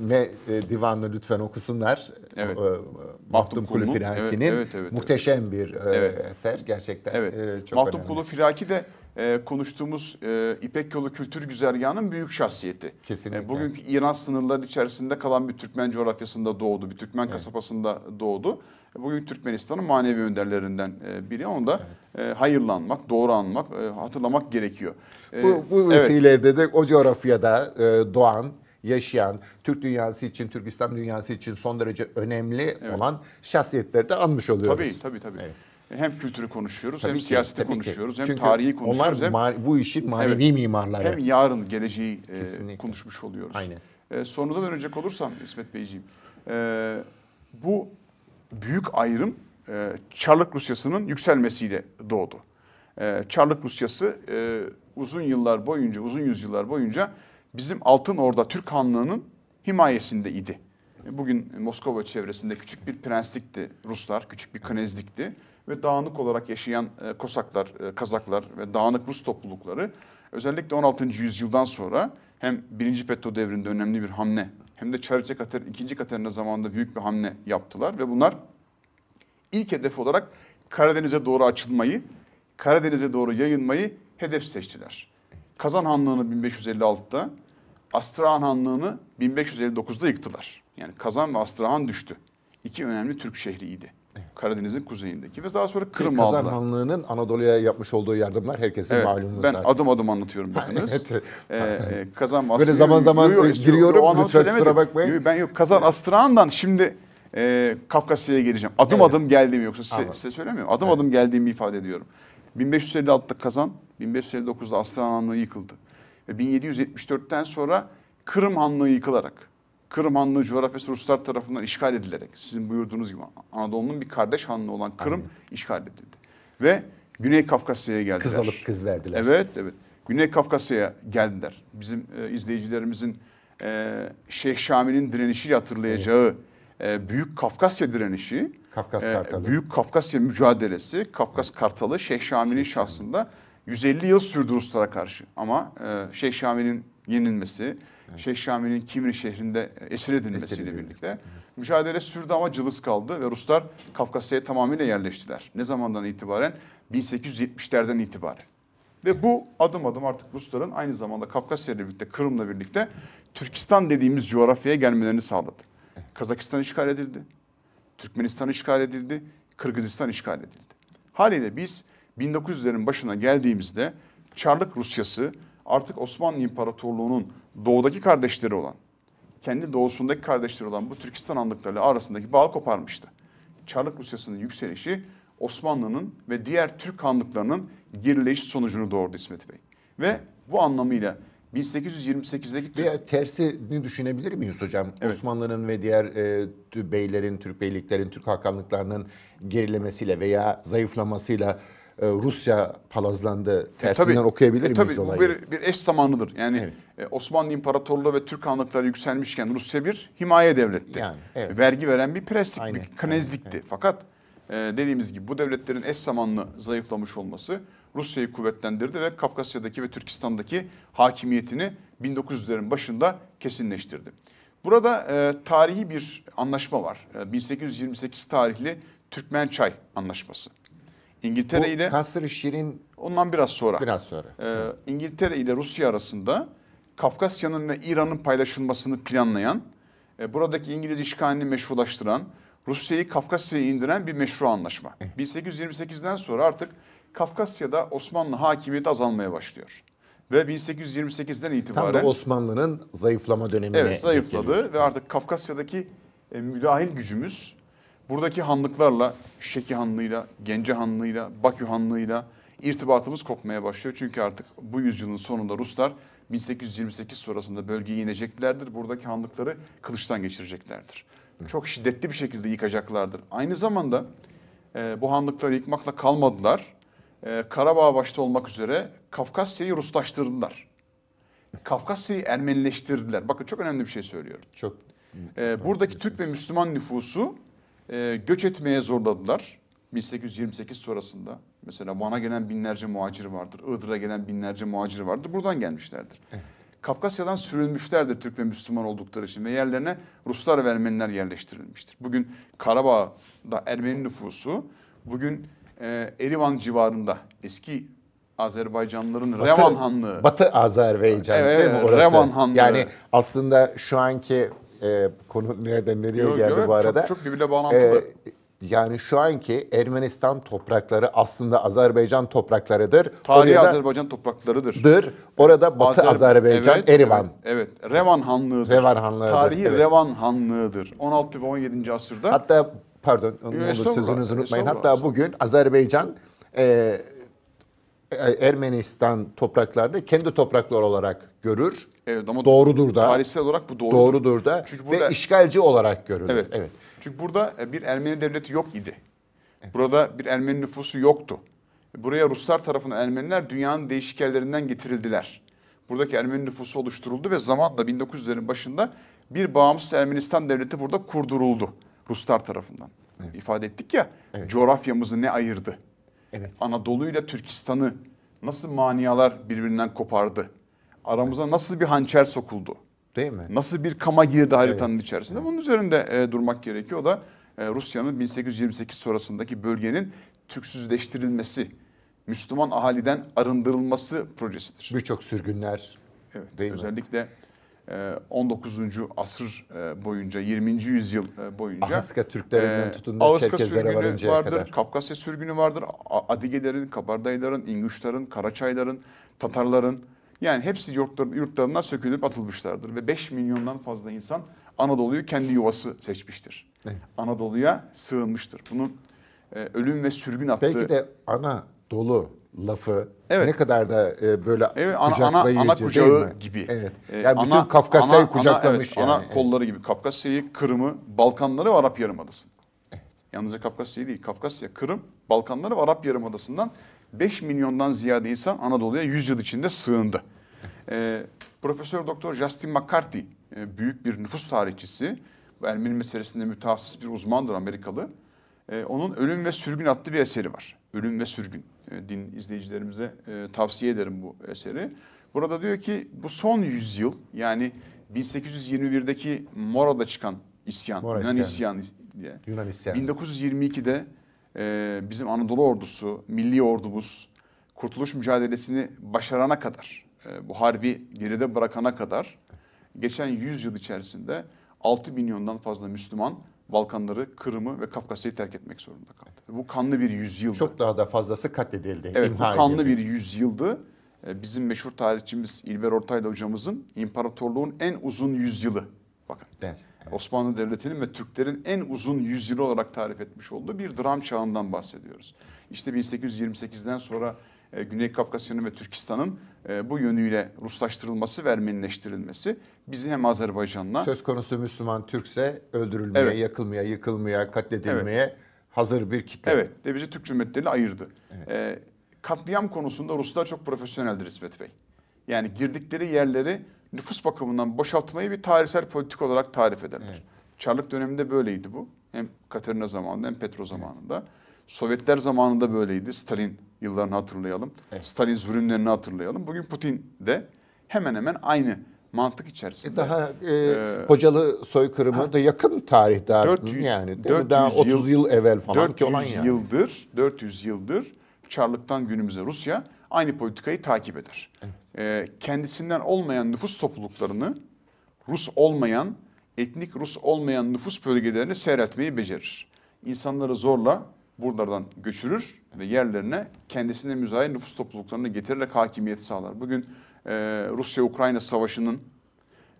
ve e, divanını lütfen okusunlar. Evet. E, Mahtum Kulu Firaki'nin evet, evet, evet, muhteşem bir e, evet. eser gerçekten evet. e, çok Mahtum önemli. Kulu Firaki de e, konuştuğumuz e, İpek Yolu kültür güzergahının büyük şahsiyeti. E, Kesinlikle. E, bugünkü İran sınırları içerisinde kalan bir Türkmen coğrafyasında doğdu. Bir Türkmen evet. kasabasında doğdu. E, bugün Türkmenistan'ın manevi önderlerinden e, biri. Onu da evet. e, hayırlı doğru anmak, e, hatırlamak gerekiyor. E, bu bu vesilede evet. de o coğrafyada e, doğan yaşayan, Türk dünyası için, Türk İslam dünyası için son derece önemli evet. olan şahsiyetleri de anmış oluyoruz. Tabii tabii tabii. Evet hem kültürü konuşuyoruz, tabii hem ki, siyaseti konuşuyoruz, ki. hem Çünkü tarihi konuşuyoruz. Onlar hem, bu işin manevi evet, mimarları. Hem yarın, geleceği e, konuşmuş oluyoruz. Aynen. E, sorunuza dönecek olursam İsmet Beyciğim, e, bu büyük ayrım e, Çarlık Rusyası'nın yükselmesiyle doğdu. E, Çarlık Rusyası e, uzun yıllar boyunca, uzun yüzyıllar boyunca bizim Altın Orda Türk Hanlığı'nın himayesinde idi. E, bugün Moskova çevresinde küçük bir prenslikti Ruslar, küçük bir knezlikti ve dağınık olarak yaşayan e, Kosaklar, e, Kazaklar ve dağınık Rus toplulukları özellikle 16. yüzyıldan sonra hem 1. Petro devrinde önemli bir hamle hem de Çariçe Kater, 2. Katerina zamanında büyük bir hamle yaptılar ve bunlar ilk hedef olarak Karadeniz'e doğru açılmayı, Karadeniz'e doğru yayılmayı hedef seçtiler. Kazan Hanlığı'nı 1556'da, Astrahan Hanlığı'nı 1559'da yıktılar. Yani Kazan ve Astrahan düştü. İki önemli Türk şehriydi. Karadeniz'in kuzeyindeki ve daha sonra Kırım Kazan Hanlığı'nın Anadolu'ya yapmış olduğu yardımlar herkesin evet, malumu ben zaten. adım adım anlatıyorum bakınız. evet. ee, e, Kazan Böyle zaman zaman yo, yo, işte, giriyorum lütfen kusura bakmayın. Yo, ben yok Kazan evet. Astrağan'dan şimdi e, Kafkasya'ya geleceğim. Adım evet. adım geldiğim yoksa size, Anladım. size söylemiyorum. Adım evet. adım geldiğimi ifade ediyorum. 1556'da Kazan, 1559'da Astrahan Hanlığı yıkıldı. Ve 1774'ten sonra Kırım Hanlığı yıkılarak Kırım Hanlığı coğrafyası Ruslar tarafından işgal edilerek sizin buyurduğunuz gibi Anadolu'nun bir kardeş hanlığı olan Kırım Aynen. işgal edildi. Ve Güney Kafkasya'ya geldiler. Kız alıp kız verdiler. Evet, evet. Güney Kafkasya'ya geldiler. Bizim e, izleyicilerimizin e, Şeyh Şami'nin direnişiyle hatırlayacağı evet. e, Büyük Kafkasya direnişi, Kafkas e, Kartalı. Büyük Kafkasya mücadelesi, Kafkas Kartalı Şeyh Şami'nin Şeyh şahsında 150 yıl sürdü Ruslara karşı. Ama e, Şeyh Şami'nin yenilmesi, Evet. Şeyh Şami'nin Kimri şehrinde e, esir edilmesiyle Esir birlikte. Evet. Mücadele sürdü ama cılız kaldı ve Ruslar Kafkasya'ya tamamıyla yerleştiler. Ne zamandan itibaren? 1870'lerden itibaren. Ve bu adım adım artık Rusların aynı zamanda Kafkasya ile birlikte Kırım'la birlikte Türkistan dediğimiz coğrafyaya gelmelerini sağladı. Kazakistan işgal edildi. Türkmenistan işgal edildi. Kırgızistan işgal edildi. Haliyle biz 1900'lerin başına geldiğimizde Çarlık Rusyası artık Osmanlı İmparatorluğu'nun doğudaki kardeşleri olan, kendi doğusundaki kardeşleri olan bu Türkistan anlıkları arasındaki bağ koparmıştı. Çarlık Rusyası'nın yükselişi Osmanlı'nın ve diğer Türk hanlıklarının gerileyiş sonucunu doğurdu İsmet Bey. Ve bu anlamıyla 1828'deki Veya tersini düşünebilir miyiz hocam? Evet. Osmanlı'nın ve diğer e, beylerin, Türk beyliklerin, Türk hakanlıklarının gerilemesiyle veya zayıflamasıyla e, Rusya palazlandı tersinden e, tabii, okuyabilir e, tabii, olayı? Tabii bu bir, bir eş zamanlıdır. Yani evet. e, Osmanlı İmparatorluğu ve Türk Hanlıkları yükselmişken Rusya bir himaye devletti. Yani, evet. Vergi veren bir preslik, bir knezlikti. Aynen, Fakat e, dediğimiz gibi bu devletlerin eş zamanlı zayıflamış olması Rusya'yı kuvvetlendirdi ve Kafkasya'daki ve Türkistan'daki hakimiyetini 1900'lerin başında kesinleştirdi. Burada e, tarihi bir anlaşma var. E, 1828 tarihli Türkmençay Anlaşması. İngiltere Bu ile Kasr-ı Şirin ondan biraz sonra. Biraz sonra. E, İngiltere ile Rusya arasında Kafkasya'nın ve İran'ın paylaşılmasını planlayan, e, buradaki İngiliz işgalini meşrulaştıran, Rusya'yı Kafkasya'ya indiren bir meşru anlaşma. 1828'den eh. sonra artık Kafkasya'da Osmanlı hakimiyeti azalmaya başlıyor. Ve 1828'den itibaren... Tam da Osmanlı'nın zayıflama dönemine... Evet zayıfladı ve artık Kafkasya'daki e, müdahil gücümüz Buradaki hanlıklarla, Şeki Hanlığı'yla, Gence Hanlığı'yla, Bakü Hanlığı'yla irtibatımız kopmaya başlıyor. Çünkü artık bu yüzyılın sonunda Ruslar 1828 sonrasında bölgeye ineceklerdir. Buradaki hanlıkları kılıçtan geçireceklerdir. Çok şiddetli bir şekilde yıkacaklardır. Aynı zamanda e, bu hanlıkları yıkmakla kalmadılar. E, Karabağ başta olmak üzere Kafkasya'yı Ruslaştırdılar. Kafkasya'yı Ermenileştirdiler. Bakın çok önemli bir şey söylüyorum. Çok. E, buradaki Türk ve Müslüman nüfusu e, göç etmeye zorladılar. 1828 sonrasında mesela Van'a gelen binlerce muhacir vardır. Iğdır'a gelen binlerce muhacir vardır. Buradan gelmişlerdir. Evet. Kafkasya'dan sürülmüşlerdir Türk ve Müslüman oldukları için ve yerlerine Ruslar ve Ermeniler yerleştirilmiştir. Bugün Karabağ'da Ermeni nüfusu bugün e, Erivan civarında eski Azerbaycanlıların Batı, Revan Hanlığı. Batı Azerbaycan evet, değil mi orası? Revan Hanlığı. Yani aslında şu anki e, konu nereden nereye yok, geldi yok, bu arada. Çok, çok birbirine bağlantılı. E, yani şu anki Ermenistan toprakları aslında Azerbaycan topraklarıdır. Tarihi Orada, Azerbaycan topraklarıdır. Dır. Orada Batı Azerbaycan, evet, Erivan. Evet, evet. Revan Hanlığı'dır. Revan Hanlığı'dır. Tarihi evet. Revan Hanlığı'dır. 16 ve 17. asırda. Hatta pardon onu olur, sözünüzü unutmayın. Hatta bugün Azerbaycan e, e Ermenistan topraklarını kendi topraklar olarak görür. Evet ama doğrudur da. Tarihsel olarak bu doğrudur. Doğrudur da Çünkü burada, ve işgalci olarak görülür. Evet. evet. Çünkü burada e, bir Ermeni devleti yok idi. Burada bir Ermeni nüfusu yoktu. Buraya Ruslar tarafından Ermeniler dünyanın değişik yerlerinden getirildiler. Buradaki Ermeni nüfusu oluşturuldu ve zamanla 1900'lerin başında bir bağımsız Ermenistan devleti burada kurduruldu Ruslar tarafından. Evet. İfade ettik ya evet. coğrafyamızı ne ayırdı? Evet. Anadolu ile Türkistan'ı nasıl manialar birbirinden kopardı? aramıza nasıl bir hançer sokuldu? Değil mi? Nasıl bir kama girdi haritanın evet. içerisinde? Evet. Bunun üzerinde e, durmak gerekiyor. O da e, Rusya'nın 1828 sonrasındaki bölgenin Türksüzleştirilmesi, Müslüman ahaliden arındırılması projesidir. Birçok sürgünler. Evet. Değil özellikle mi? E, 19. asır e, boyunca 20. yüzyıl e, boyunca Ahıska Türklerinden tutun da Ağızka sürgünü vardır, kadar. Kafkasya sürgünü vardır. Adigelerin, Kabardayların, İnguşların, Karaçayların, Tatarların yani hepsi yurtlar, yurtlarından sökülüp atılmışlardır ve 5 milyondan fazla insan Anadolu'yu kendi yuvası seçmiştir. Evet. Anadolu'ya sığınmıştır. Bunun e, ölüm ve sürgün attığı... Belki de Anadolu lafı evet. ne kadar da e, böyle evet, ana, kucaklayıcı ana, ana kucağı değil mi? gibi. Evet. E, yani ana, bütün Kafkasya'yı ana, kucaklamış ana, evet, yani. Ana kolları gibi. Kafkasya'yı, Kırım'ı, Balkanları ve Arap yarımadası. Evet. Yalnızca Kafkasya'yı değil, Kafkasya, Kırım, Balkanları ve Arap Yarımadası'ndan 5 milyondan ziyade insan Anadolu'ya 100 yıl içinde sığındı. E, Profesör Doktor Justin McCarthy e, büyük bir nüfus tarihçisi. Bu Ermeni meselesinde mütehassıs bir uzmandır Amerikalı. E, onun Ölüm ve Sürgün adlı bir eseri var. Ölüm ve Sürgün. Ee, din izleyicilerimize e, tavsiye ederim bu eseri. Burada diyor ki bu son yüzyıl yani 1821'deki Mora'da çıkan isyan, Mora Yunan isyanı, isyanı diye. Yunan isyanı. 1922'de e, bizim Anadolu ordusu, milli ordumuz kurtuluş mücadelesini başarana kadar, e, bu harbi geride bırakana kadar geçen 100 yıl içerisinde 6 milyondan fazla Müslüman Balkanları, Kırım'ı ve Kafkasya'yı terk etmek zorunda kaldı. Bu kanlı bir yüzyıldı. Çok daha da fazlası katledildi. Evet bu kanlı edildi. bir yüzyıldı. E, bizim meşhur tarihçimiz İlber Ortaylı hocamızın imparatorluğun en uzun yüzyılı. Bakın. Evet. Osmanlı Devleti'nin ve Türklerin en uzun yüzyılı olarak tarif etmiş olduğu bir dram çağından bahsediyoruz. İşte 1828'den sonra e, Güney Kafkasya'nın ve Türkistan'ın e, bu yönüyle Ruslaştırılması ve Ermenileştirilmesi bizi hem Azerbaycan'la... Söz konusu Müslüman Türkse öldürülmeye, evet. yakılmaya, yıkılmaya, katledilmeye evet. hazır bir kitle. Evet ve bizi Türk Cumhuriyetleri ayırdı. Evet. E, katliam konusunda Ruslar çok profesyoneldir İsmet Bey. Yani girdikleri yerleri nüfus bakımından boşaltmayı bir tarihsel politik olarak tarif ederler. Evet. Çarlık döneminde böyleydi bu. Hem Katerina zamanında hem Petro zamanında. Evet. Sovyetler zamanında böyleydi. Stalin yıllarını hatırlayalım. Evet. Stalin zulümlerini hatırlayalım. Bugün Putin de hemen hemen aynı mantık içerisinde. E, daha e, ee, hocalı soykırımı ha, da yakın tarih daha 400, yani. 400 daha 30 yıl, yıl evvel falan 400 ki olan yani. yıldır 400 yıldır Çarlık'tan günümüze Rusya aynı politikayı takip eder. Evet e, kendisinden olmayan nüfus topluluklarını Rus olmayan, etnik Rus olmayan nüfus bölgelerini seyretmeyi becerir. İnsanları zorla buralardan göçürür ve yerlerine kendisine müzayir nüfus topluluklarını getirerek hakimiyet sağlar. Bugün e, Rusya-Ukrayna savaşının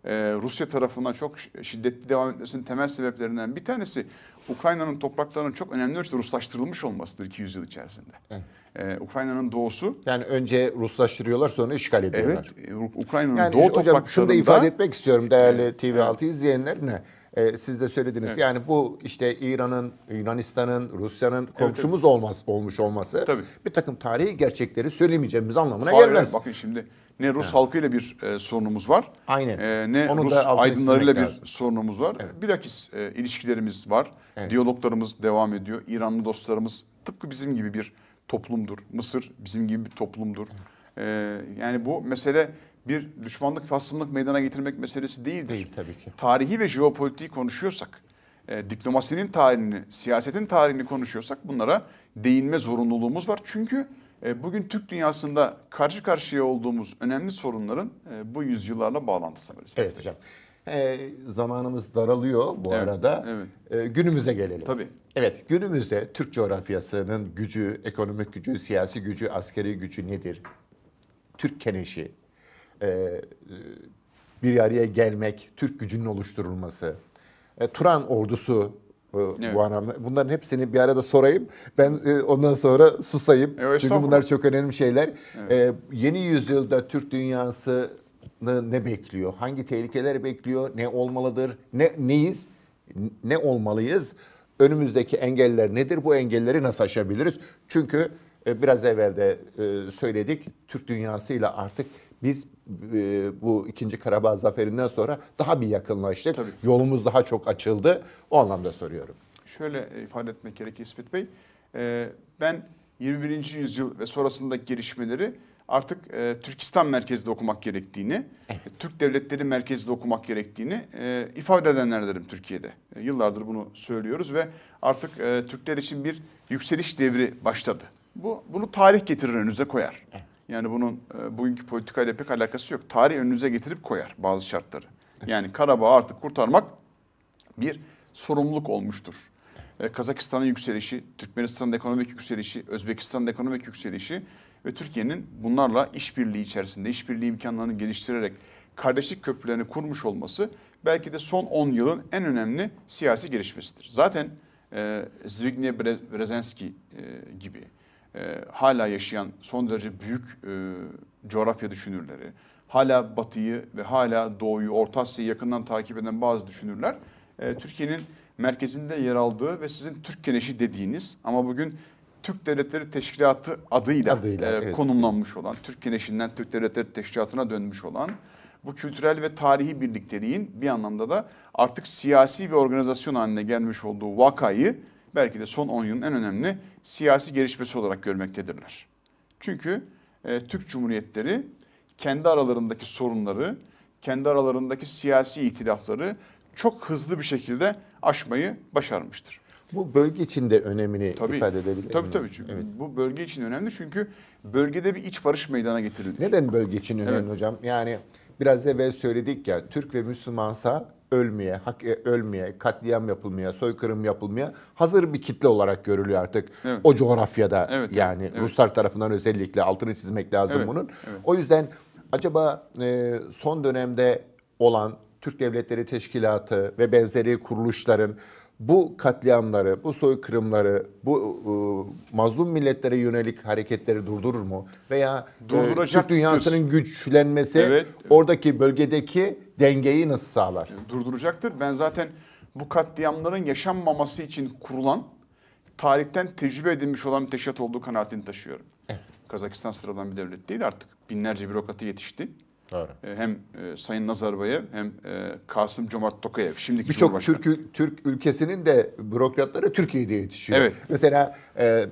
e, Rusya tarafından çok şiddetli devam etmesinin temel sebeplerinden bir tanesi Ukrayna'nın topraklarının çok önemli ölçüde Ruslaştırılmış olmasıdır 200 yıl içerisinde. Evet e, Ukrayna'nın doğusu. Yani önce Ruslaştırıyorlar sonra işgal ediyorlar. Evet Ukrayna'nın yani doğu topraklarında. Şunu da ifade etmek istiyorum değerli TV6 izleyenlerine. E, siz de söylediniz. Evet. Yani bu işte İran'ın, Yunanistan'ın, Rusya'nın komşumuz evet, olmaz olmuş olması Tabii. bir takım tarihi gerçekleri söylemeyeceğimiz anlamına Hayır, gelmez. Bakın şimdi ne Rus evet. halkıyla bir e, sorunumuz var. Aynen. E, ne Onu Rus aydınlarıyla bir lazım. sorunumuz var. Evet. Bilakis e, ilişkilerimiz var. Evet. Diyaloglarımız devam ediyor. İranlı dostlarımız tıpkı bizim gibi bir toplumdur. Mısır bizim gibi bir toplumdur. Ee, yani bu mesele bir düşmanlık, faslımlık meydana getirmek meselesi değildir. Değil tabii ki. Tarihi ve jeopolitiği konuşuyorsak, e, diplomasinin tarihini, siyasetin tarihini konuşuyorsak bunlara değinme zorunluluğumuz var. Çünkü e, bugün Türk dünyasında karşı karşıya olduğumuz önemli sorunların e, bu yüzyıllarla bağlantısı var. Evet hocam. E, zamanımız daralıyor bu evet, arada. Evet. E, günümüze gelelim. Tabii. Evet, günümüzde Türk coğrafyasının gücü, ekonomik gücü, siyasi gücü, askeri gücü nedir? Türk keneşi, e, bir araya gelmek, Türk gücünün oluşturulması, e, Turan ordusu e, Evet. Bu anlamda. Bunların hepsini bir arada sorayım. Ben e, ondan sonra susayım. E, Çünkü bunlar çok önemli şeyler. Evet. E, yeni yüzyılda Türk dünyası ne bekliyor? Hangi tehlikeler bekliyor? Ne olmalıdır? Ne neyiz? Ne olmalıyız? Önümüzdeki engeller nedir? Bu engelleri nasıl aşabiliriz? Çünkü e, biraz evvel de e, söyledik. Türk dünyasıyla artık biz e, bu ikinci Karabağ zaferinden sonra daha bir yakınlaştık. Tabii. Yolumuz daha çok açıldı. O anlamda soruyorum. Şöyle ifade etmek gerekir İsmet Bey. Ben 21. yüzyıl ve sonrasındaki gelişmeleri artık e, Türkistan merkezde okumak gerektiğini, evet. E, Türk devletleri merkezde okumak gerektiğini e, ifade edenler Türkiye'de. E, yıllardır bunu söylüyoruz ve artık e, Türkler için bir yükseliş devri başladı. Bu bunu tarih getirir önünüze koyar. Evet. Yani bunun e, bugünkü politikayla pek alakası yok. Tarih önünüze getirip koyar bazı şartları. Yani Karabağ'ı artık kurtarmak bir sorumluluk olmuştur. Ee, Kazakistan'ın yükselişi, Türkmenistan'ın ekonomik yükselişi, Özbekistan'ın ekonomik yükselişi ve Türkiye'nin bunlarla işbirliği içerisinde işbirliği imkanlarını geliştirerek kardeşlik köprülerini kurmuş olması belki de son 10 yılın en önemli siyasi gelişmesidir. Zaten e, Zbigniew Brzezinski e, gibi e, hala yaşayan son derece büyük e, coğrafya düşünürleri, hala batıyı ve hala doğuyu, Orta Asya'yı yakından takip eden bazı düşünürler e, Türkiye'nin merkezinde yer aldığı ve sizin Türk keneşi dediğiniz ama bugün Türk Devletleri Teşkilatı adıyla, adıyla e, evet. konumlanmış olan, Türk Güneşi'nden Türk Devletleri Teşkilatı'na dönmüş olan bu kültürel ve tarihi birlikteliğin bir anlamda da artık siyasi bir organizasyon haline gelmiş olduğu vakayı belki de son 10 yılın en önemli siyasi gelişmesi olarak görmektedirler. Çünkü e, Türk Cumhuriyetleri kendi aralarındaki sorunları, kendi aralarındaki siyasi itilafları çok hızlı bir şekilde aşmayı başarmıştır. Bu bölge için de önemini tabii, ifade edebilir. Tabii tabii. Çünkü evet. Bu bölge için önemli çünkü bölgede bir iç barış meydana getirildi. Neden bölge için önemli evet. hocam? Yani biraz evvel söyledik ya Türk ve Müslümansa ölmeye, hak e, ölmeye, katliam yapılmaya, soykırım yapılmaya hazır bir kitle olarak görülüyor artık. Evet. O coğrafyada evet, yani evet. Ruslar tarafından özellikle altını çizmek lazım evet, bunun. Evet. O yüzden acaba e, son dönemde olan Türk Devletleri Teşkilatı ve benzeri kuruluşların bu katliamları, bu soykırımları, bu e, mazlum milletlere yönelik hareketleri durdurur mu? Veya e, Durduracak Türk dünyasının güçlenmesi evet, oradaki bölgedeki dengeyi nasıl sağlar? E, durduracaktır. Ben zaten bu katliamların yaşanmaması için kurulan, tarihten tecrübe edilmiş olan bir teşhat olduğu kanaatini taşıyorum. Evet. Kazakistan sıradan bir devlet değil artık. Binlerce bürokratı yetişti. Doğru. Ee, hem e, Sayın Nazarbayev hem e, Kasım Cömart Tokayev şimdiki Birçok Türk, Türk ülkesinin de bürokratları Türkiye'de yetişiyor. Evet. Mesela e,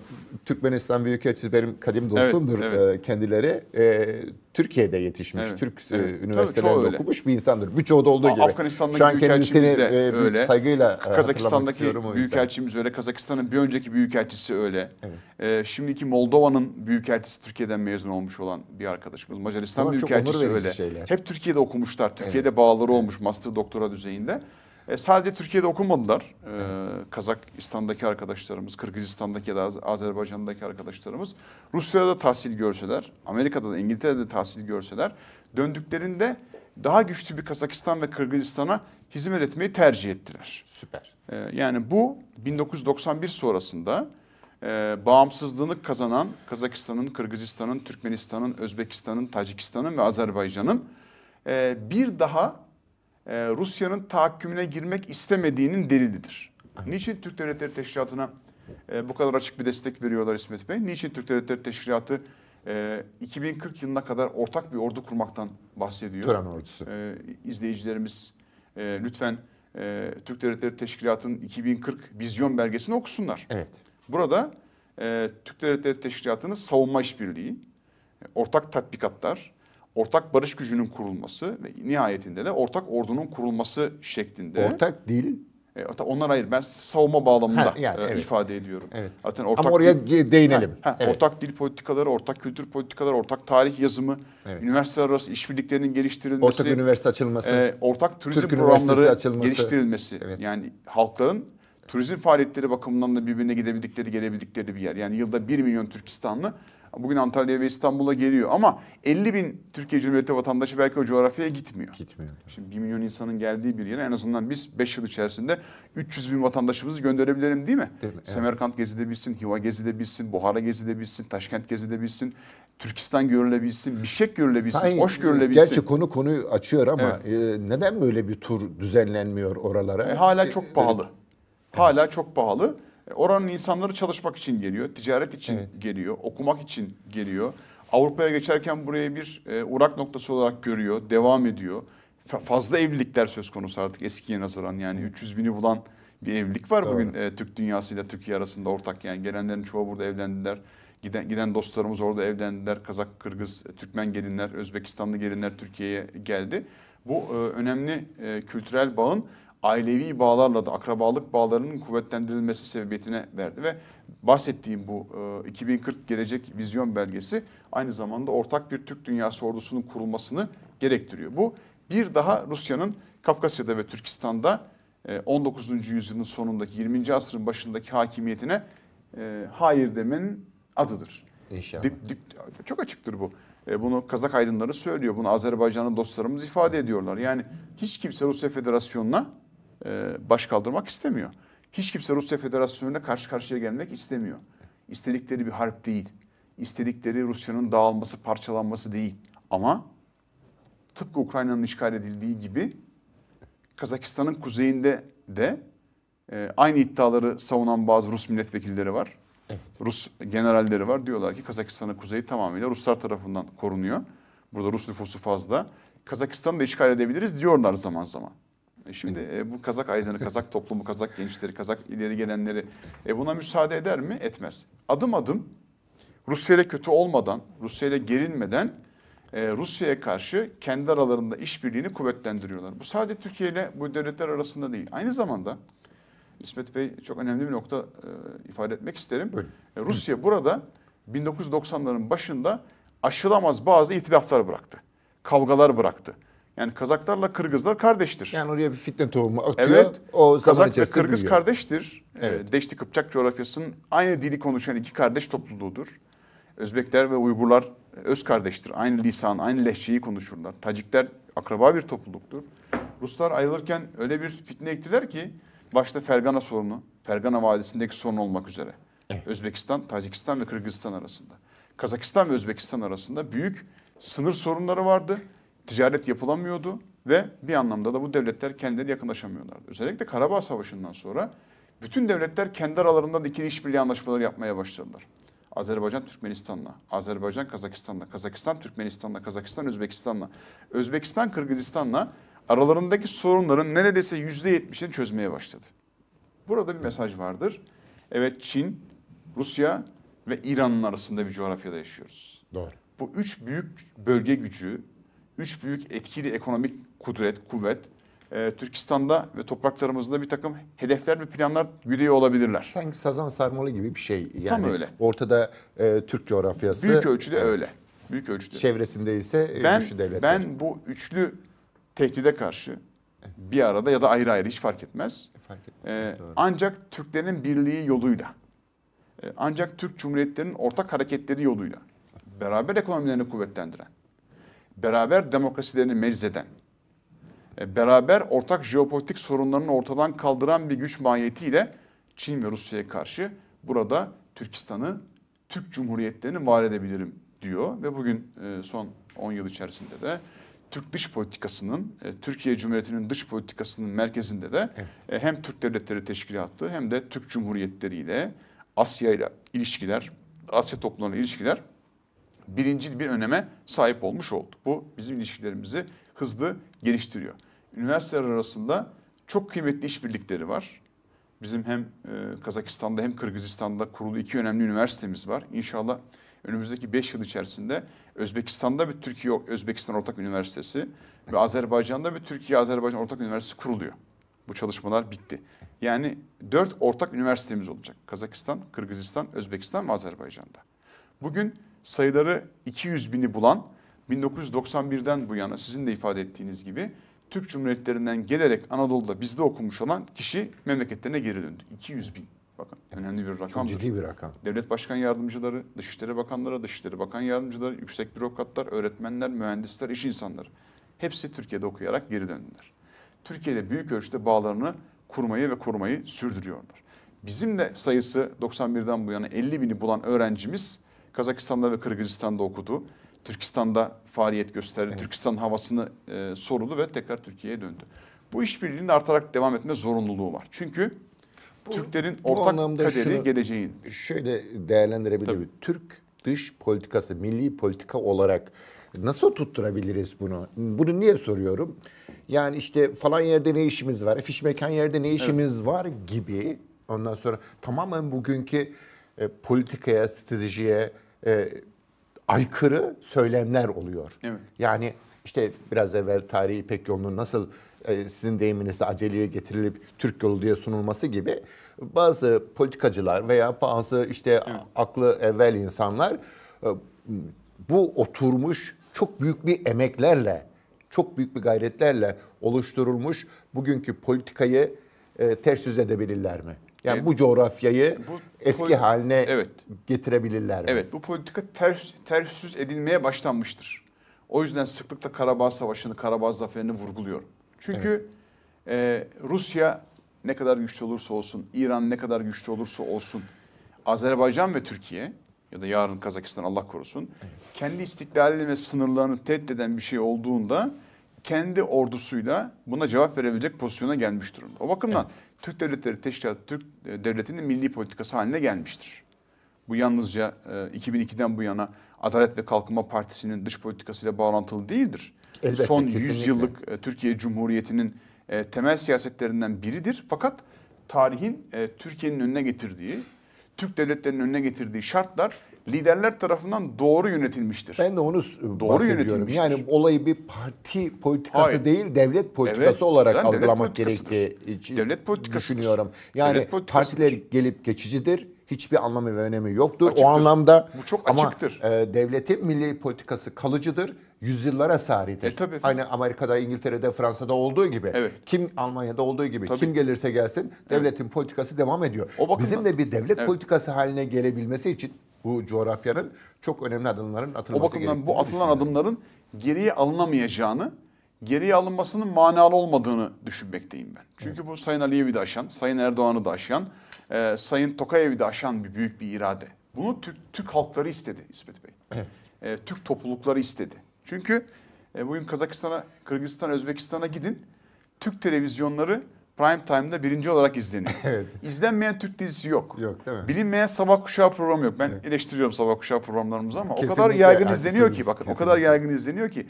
Türkmenistan Büyükelçisi benim kadim dostumdur evet, evet. kendileri. E, Türkiye'de yetişmiş, evet, Türk evet. E, üniversitelerinde Tabii, okumuş öyle. bir insandır. Birçoğu da olduğu gibi. Afganistan'daki Şu an kendisini e, büyük öyle. saygıyla e, Kazakistan'daki büyükelçimiz öyle. Kazakistan'ın bir önceki büyükelçisi öyle. Evet. E, şimdiki Moldova'nın büyükelçisi Türkiye'den mezun olmuş olan bir arkadaşımız. Macaristan Bunlar büyükelçisi öyle. Şeyler. Hep Türkiye'de okumuşlar. Türkiye'de evet. bağları olmuş master doktora düzeyinde. E, sadece Türkiye'de okumadılar. E, Kazakistan'daki arkadaşlarımız, Kırgızistan'daki ya da Azerbaycan'daki arkadaşlarımız Rusya'da da tahsil görseler, Amerika'da da İngiltere'de de tahsil görseler döndüklerinde daha güçlü bir Kazakistan ve Kırgızistan'a hizmet etmeyi tercih ettiler. Süper. E, yani bu 1991 sonrasında e, bağımsızlığını kazanan Kazakistan'ın, Kırgızistan'ın, Türkmenistan'ın, Özbekistan'ın, Tacikistan'ın ve Azerbaycan'ın e, bir daha e, Rusya'nın tahakkümüne girmek istemediğinin delilidir. Niçin Türk Devletleri Teşkilatı'na e, bu kadar açık bir destek veriyorlar İsmet Bey? Niçin Türk Devletleri Teşkilatı e, 2040 yılına kadar ortak bir ordu kurmaktan bahsediyor? Tören ordusu. E, izleyicilerimiz e, lütfen e, Türk Devletleri Teşkilatı'nın 2040 vizyon belgesini okusunlar. Evet. Burada e, Türk Devletleri Teşkilatı'nın savunma işbirliği, e, ortak tatbikatlar, ortak barış gücünün kurulması ve nihayetinde de ortak ordunun kurulması şeklinde. Ortak dil e, onlar hayır ben savunma bağlamında ha, yani, e, evet. ifade ediyorum. Evet. Zaten ortak Ama oraya dil, değinelim. Ha, ha, evet. Ortak dil politikaları, ortak kültür politikaları, ortak tarih yazımı, evet. üniversiteler arası işbirliklerinin geliştirilmesi. Ortak üniversite açılması. E, ortak turizm Türk programları açılması. geliştirilmesi. Evet. Yani halkların turizm faaliyetleri bakımından da birbirine gidebildikleri, gelebildikleri bir yer. Yani yılda 1 milyon Türkistanlı Bugün Antalya ve İstanbul'a geliyor ama 50 bin Türkiye Cumhuriyeti vatandaşı belki o coğrafyaya gitmiyor. Gitmiyor. Şimdi 1 milyon insanın geldiği bir yere en azından biz 5 yıl içerisinde 300 bin vatandaşımızı gönderebilirim değil mi? Değil mi? Semerkant evet. gezilebilsin, Hiva gezilebilsin, Buhara gezilebilsin, Taşkent gezilebilsin. Türkistan görülebilsin, Bişkek görülebilsin, Sayın, Oş e, görülebilsin. Gerçi konu konuyu açıyor ama evet. e, neden böyle bir tur düzenlenmiyor oralara? E, hala e, çok pahalı. Evet. Hala çok pahalı. Oranın insanları çalışmak için geliyor, ticaret için evet. geliyor, okumak için geliyor. Avrupa'ya geçerken buraya bir e, uğrak noktası olarak görüyor, devam ediyor. Fa fazla evlilikler söz konusu artık eskiye nazaran yani 300 bini bulan bir evlilik var Doğru. bugün e, Türk dünyasıyla Türkiye arasında ortak yani gelenlerin çoğu burada evlendiler. Giden, giden dostlarımız orada evlendiler. Kazak, Kırgız, e, Türkmen gelinler, Özbekistanlı gelinler Türkiye'ye geldi. Bu e, önemli e, kültürel bağın ailevi bağlarla da akrabalık bağlarının kuvvetlendirilmesi sebebiyetine verdi ve bahsettiğim bu e, 2040 gelecek vizyon belgesi aynı zamanda ortak bir Türk dünyası ordusunun kurulmasını gerektiriyor. Bu bir daha Rusya'nın Kafkasya'da ve Türkistan'da 19. E, yüzyılın sonundaki 20. asrın başındaki hakimiyetine e, hayır demenin adıdır. İnşallah. Dip, dip, çok açıktır bu. E, bunu Kazak aydınları söylüyor. Bunu Azerbaycan'ın dostlarımız ifade ediyorlar. Yani hiç kimse Rusya Federasyonu'na e, baş kaldırmak istemiyor. Hiç kimse Rusya Federasyonu'na karşı karşıya gelmek istemiyor. İstedikleri bir harp değil. İstedikleri Rusya'nın dağılması, parçalanması değil. Ama tıpkı Ukrayna'nın işgal edildiği gibi Kazakistan'ın kuzeyinde de e, aynı iddiaları savunan bazı Rus milletvekilleri var. Evet. Rus generalleri var. Diyorlar ki Kazakistan'ın kuzeyi tamamıyla Ruslar tarafından korunuyor. Burada Rus nüfusu fazla. Kazakistan'ı da işgal edebiliriz diyorlar zaman zaman. E, şimdi e, bu Kazak aydını, Kazak toplumu, Kazak gençleri, Kazak ileri gelenleri e, buna müsaade eder mi? Etmez. Adım adım Rusya ile kötü olmadan, Rusya ile gerilmeden e, Rusya'ya karşı kendi aralarında işbirliğini kuvvetlendiriyorlar. Bu sadece Türkiye ile bu devletler arasında değil. Aynı zamanda İsmet Bey çok önemli bir nokta e, ifade etmek isterim. Öyle. Rusya burada 1990'ların başında aşılamaz bazı itilaflar bıraktı. Kavgalar bıraktı. Yani Kazaklarla Kırgızlar kardeştir. Yani oraya bir fitne tohumu atıyor. Evet. O Kazak ve Kırgız büyüyor. kardeştir. Ee, evet. Deşti Kıpçak coğrafyasının aynı dili konuşan iki kardeş topluluğudur. Özbekler ve Uygurlar e, öz kardeştir. Aynı lisan, aynı lehçeyi konuşurlar. Tacikler akraba bir topluluktur. Ruslar ayrılırken öyle bir fitne ektiler ki başta Fergana sorunu, Fergana Vadisi'ndeki sorun olmak üzere. Evet. Özbekistan, Tacikistan ve Kırgızistan arasında. Kazakistan ve Özbekistan arasında büyük sınır sorunları vardı ticaret yapılamıyordu ve bir anlamda da bu devletler kendileri yakınlaşamıyorlardı. Özellikle Karabağ Savaşı'ndan sonra bütün devletler kendi aralarında dikili işbirliği anlaşmaları yapmaya başladılar. Azerbaycan Türkmenistan'la, Azerbaycan Kazakistan'la, Kazakistan Türkmenistan'la, Kazakistan Özbekistan'la, Özbekistan Kırgızistan'la aralarındaki sorunların neredeyse yüzde yetmişini çözmeye başladı. Burada bir mesaj vardır. Evet Çin, Rusya ve İran'ın arasında bir coğrafyada yaşıyoruz. Doğru. Bu üç büyük bölge gücü üç büyük etkili ekonomik kudret, kuvvet e, Türkistan'da ve topraklarımızda bir takım hedefler ve planlar güdüyor olabilirler. Sanki sazan sarmalı gibi bir şey. Yani Tam öyle. Ortada e, Türk coğrafyası. Büyük ölçüde evet. öyle. Büyük ölçüde. Çevresinde ise e, ben, güçlü devletler. Ben bu üçlü tehdide karşı bir arada ya da ayrı ayrı hiç fark etmez. E, fark etmez. Ee, Doğru. ancak Türklerin birliği yoluyla, e, ancak Türk Cumhuriyetlerinin ortak hareketleri yoluyla, beraber ekonomilerini kuvvetlendiren, beraber demokrasilerini meczeden, e, beraber ortak jeopolitik sorunlarını ortadan kaldıran bir güç mahiyetiyle Çin ve Rusya'ya karşı burada Türkistan'ı, Türk Cumhuriyetlerini var edebilirim diyor ve bugün e, son 10 yıl içerisinde de Türk dış politikasının, e, Türkiye Cumhuriyeti'nin dış politikasının merkezinde de evet. hem Türk Devletleri Teşkilatı hem de Türk Cumhuriyetleri ile Asya ile ilişkiler, Asya toplumlarıyla ilişkiler birincil bir öneme sahip olmuş olduk. Bu bizim ilişkilerimizi hızlı geliştiriyor. Üniversiteler arasında çok kıymetli işbirlikleri var. Bizim hem e, Kazakistan'da hem Kırgızistan'da kurulu iki önemli üniversitemiz var. İnşallah önümüzdeki beş yıl içerisinde Özbekistan'da bir Türkiye Özbekistan Ortak Üniversitesi ve Azerbaycan'da bir Türkiye Azerbaycan Ortak Üniversitesi kuruluyor. Bu çalışmalar bitti. Yani dört ortak üniversitemiz olacak. Kazakistan, Kırgızistan, Özbekistan ve Azerbaycan'da. Bugün sayıları 200 bini bulan 1991'den bu yana sizin de ifade ettiğiniz gibi Türk Cumhuriyetlerinden gelerek Anadolu'da bizde okumuş olan kişi memleketlerine geri döndü. 200 bin. Bakın önemli bir rakam. Ciddi bir rakam. Devlet Başkan Yardımcıları, Dışişleri Bakanları, Dışişleri Bakan Yardımcıları, yüksek bürokratlar, öğretmenler, mühendisler, iş insanları. Hepsi Türkiye'de okuyarak geri döndüler. Türkiye'de büyük ölçüde bağlarını kurmayı ve korumayı sürdürüyorlar. Bizim de sayısı 91'den bu yana 50 bini bulan öğrencimiz Kazakistan'da ve Kırgızistan'da okudu. Türkistan'da faaliyet gösterdi. Evet. Türkistan havasını e, soruldu ve tekrar Türkiye'ye döndü. Bu işbirliğinin artarak devam etme zorunluluğu var. Çünkü bu, Türklerin bu ortak kaderi şunu, geleceğin. Şöyle değerlendirebilir miyim? Türk dış politikası, milli politika olarak nasıl tutturabiliriz bunu? Bunu niye soruyorum? Yani işte falan yerde ne işimiz var, fiş mekan yerde ne işimiz evet. var gibi. Ondan sonra tamamen bugünkü e, politikaya, stratejiye, e, aykırı söylemler oluyor. Evet. Yani işte biraz evvel tarihi pek yolunu nasıl e, sizin deyiminizle aceleye getirilip Türk yolu diye sunulması gibi bazı politikacılar veya bazı işte evet. aklı evvel insanlar e, bu oturmuş çok büyük bir emeklerle, çok büyük bir gayretlerle oluşturulmuş bugünkü politikayı e, ters yüz edebilirler mi? Yani e, bu coğrafyayı bu eski haline evet. getirebilirler. Evet bu politika ters ters yüz edilmeye başlanmıştır. O yüzden sıklıkla Karabağ Savaşı'nı, Karabağ Zaferi'ni vurguluyorum. Çünkü evet. e, Rusya ne kadar güçlü olursa olsun, İran ne kadar güçlü olursa olsun, Azerbaycan ve Türkiye ya da yarın Kazakistan Allah korusun, evet. kendi istiklalini ve sınırlarını tehdit eden bir şey olduğunda kendi ordusuyla buna cevap verebilecek pozisyona gelmiş durumda. O bakımdan evet. Türk Devletleri Teşkilatı Türk e, Devleti'nin milli politikası haline gelmiştir. Bu yalnızca 2002'den e, bu yana Adalet ve Kalkınma Partisi'nin dış politikasıyla bağlantılı değildir. Elbette, Son kesinlikle. 100 yıllık e, Türkiye Cumhuriyeti'nin temel siyasetlerinden biridir. Fakat tarihin Türkiye'nin önüne getirdiği, Türk devletlerinin önüne getirdiği şartlar liderler tarafından doğru yönetilmiştir. Ben de onu doğru yönetiyorum. Yani olayı bir parti politikası Hayır. değil devlet politikası evet, olarak yani algılamak gerektiği için devlet politikasıdır. düşünüyorum. Yani devlet partiler gelip geçicidir. Hiçbir anlamı ve önemi yoktur. Açıktır. O anlamda bu çok açıktır. Ama e, devletin milli politikası kalıcıdır yüzyıllara sahip. E, tabii. Aynı hani Amerika'da, İngiltere'de, Fransa'da olduğu gibi. Evet. Kim Almanya'da olduğu gibi. Tabii. Kim gelirse gelsin devletin evet. politikası devam ediyor. O bakımdan. Bizim de bir devlet evet. politikası haline gelebilmesi için bu coğrafyanın çok önemli adımların atılması gerekiyor. O bakımdan bu atılan adımların geriye alınamayacağını, geriye alınmasının manalı olmadığını düşünmekteyim ben. Çünkü evet. bu Sayın Aliyev'i de aşan, Sayın Erdoğan'ı da aşan, e, Sayın Tokayev'i de aşan bir büyük bir irade. Bunu Türk, Türk halkları istedi İsmet Bey. Evet. E, Türk toplulukları istedi. Çünkü e, bugün Kazakistan'a, Kırgızistan, Özbekistan'a gidin. Türk televizyonları prime time'da birinci olarak izleniyor. evet. İzlenmeyen Türk dizisi yok. Yok değil mi? Bilinmeyen sabah kuşağı programı yok. Ben evet. eleştiriyorum sabah kuşağı programlarımızı ama kesinlikle, o kadar yaygın izleniyor ki bakın kesinlikle. o kadar yaygın izleniyor ki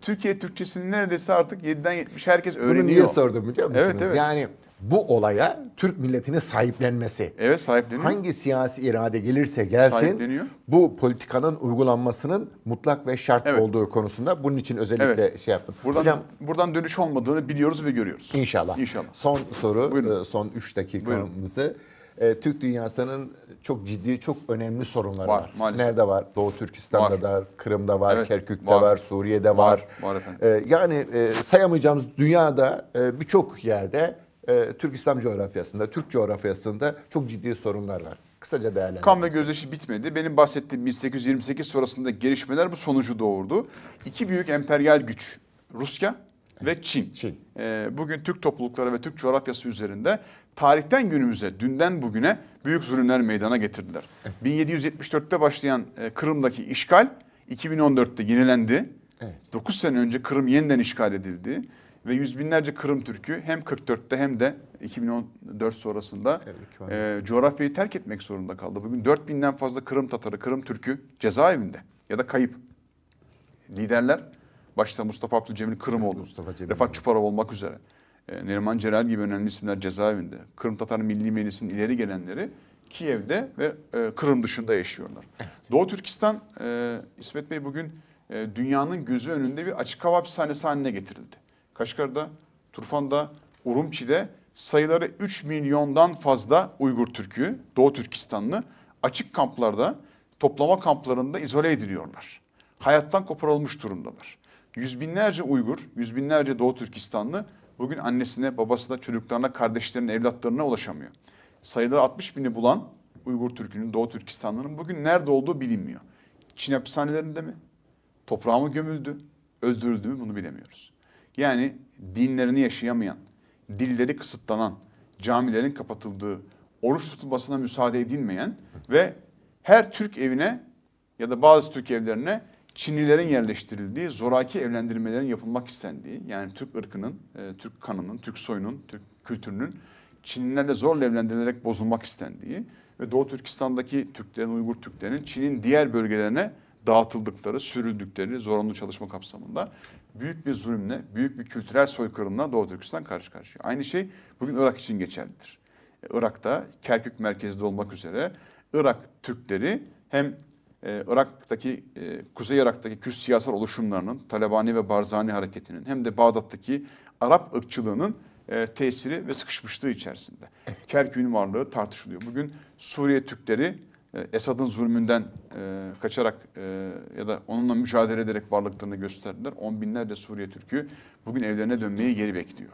Türkiye Türkçesini neredeyse artık 7'den 70 herkes öğreniyor. Bunu niye sordum biliyor musunuz? Evet, evet. Yani bu olaya Türk milletinin sahiplenmesi. Evet sahipleniyor. Hangi siyasi irade gelirse gelsin bu politikanın uygulanmasının mutlak ve şart evet. olduğu konusunda bunun için özellikle evet. şey yaptım. Buradan, Hocam buradan dönüş olmadığını biliyoruz ve görüyoruz. İnşallah. İnşallah. Son soru Buyurun. E, son 3 dakikamızı. Buyurun. E, Türk dünyasının çok ciddi, çok önemli sorunları var. var. Nerede var? Doğu Türkistan'da var. da, Kırım'da var, evet, Kerkük'te var. var, Suriye'de var. var. var efendim. E, yani sayamayacağımız dünyada birçok yerde e, Türk İslam coğrafyasında, Türk coğrafyasında çok ciddi sorunlar var. Kısaca değerlendirelim. Kan ve gözleşi bitmedi. Benim bahsettiğim 1828 sonrasında gelişmeler bu sonucu doğurdu. İki büyük emperyal güç Rusya ve Çin. Çin. E, bugün Türk toplulukları ve Türk coğrafyası üzerinde tarihten günümüze, dünden bugüne büyük zulümler meydana getirdiler. 1774'te başlayan e, Kırım'daki işgal 2014'te yenilendi. Evet. 9 sene önce Kırım yeniden işgal edildi ve yüz binlerce Kırım Türk'ü hem 44'te hem de 2014 sonrasında e, coğrafyayı terk etmek zorunda kaldı. Bugün 4000'den fazla Kırım Tatarı, Kırım Türk'ü cezaevinde ya da kayıp. Liderler başta Mustafa Abdülcemil Kırımoğlu, Mustafa Cemil Refat Çuparov olmak üzere. E, Neriman Cerel gibi önemli isimler cezaevinde. Kırım Tatarı Milli Meclisi'nin ileri gelenleri Kiev'de ve e, Kırım dışında yaşıyorlar. Evet. Doğu Türkistan, e, İsmet Bey bugün e, dünyanın gözü önünde bir açık hava hapishanesi haline getirildi. Kaşgar'da, Turfan'da, Urumçi'de sayıları 3 milyondan fazla Uygur Türk'ü, Doğu Türkistanlı açık kamplarda, toplama kamplarında izole ediliyorlar. Hayattan koparılmış durumdalar. Yüz binlerce Uygur, yüz binlerce Doğu Türkistanlı bugün annesine, babasına, çocuklarına, kardeşlerine, evlatlarına ulaşamıyor. Sayıları 60 bini bulan Uygur Türk'ünün, Doğu Türkistanlı'nın bugün nerede olduğu bilinmiyor. Çin hapishanelerinde mi? Toprağı mı gömüldü? Öldürüldü mü bunu bilemiyoruz. Yani dinlerini yaşayamayan, dilleri kısıtlanan, camilerin kapatıldığı, oruç tutulmasına müsaade edilmeyen ve her Türk evine ya da bazı Türk evlerine Çinlilerin yerleştirildiği, zoraki evlendirmelerin yapılmak istendiği, yani Türk ırkının, e, Türk kanının, Türk soyunun, Türk kültürünün Çinlilerle zorla evlendirilerek bozulmak istendiği ve Doğu Türkistan'daki Türklerin, Uygur Türklerin Çin'in diğer bölgelerine dağıtıldıkları, sürüldükleri zorunlu çalışma kapsamında büyük bir zulümle, büyük bir kültürel soykırımla Doğu Türkistan karşı karşıya. Aynı şey bugün Irak için geçerlidir. E, Irak'ta Kerkük merkezde olmak üzere Irak Türkleri hem e, Irak'taki, e, Kuzey Irak'taki Kürt siyasal oluşumlarının, Talebani ve Barzani hareketinin hem de Bağdat'taki Arap ırkçılığının e, tesiri ve sıkışmışlığı içerisinde. Evet. Kerkük'ün varlığı tartışılıyor. Bugün Suriye Türkleri e, Esad'ın zulmünden e, kaçarak e, ya da onunla mücadele ederek varlıklarını gösterdiler. On binlerce Suriye Türk'ü bugün evlerine dönmeyi geri bekliyor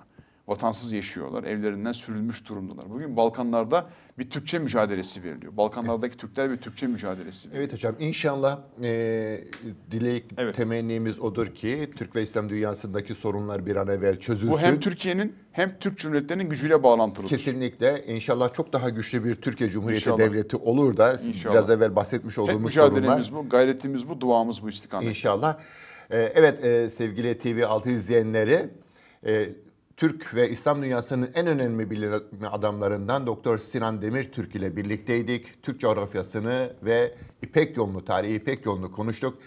vatansız yaşıyorlar. Evlerinden sürülmüş durumdalar. Bugün Balkanlarda bir Türkçe mücadelesi veriliyor. Balkanlardaki Türkler bir Türkçe mücadelesi veriyor. Evet hocam inşallah e, dilek evet. temennimiz odur ki Türk ve İslam dünyasındaki sorunlar bir an evvel çözülsün. Bu hem Türkiye'nin hem Türk Cumhuriyetlerinin gücüyle bağlantılı. Kesinlikle inşallah çok daha güçlü bir Türkiye Cumhuriyeti inşallah. Devleti olur da inşallah. biraz evvel bahsetmiş olduğumuz sorunlar. Mücadelemiz bu, gayretimiz bu, duamız bu istikamet. İnşallah. E, evet e, sevgili TV6 izleyenleri e, Türk ve İslam dünyasının en önemli bilim adamlarından Doktor Sinan Demir Türk ile birlikteydik. Türk coğrafyasını ve İpek yolunu, tarihi İpek yolunu konuştuk.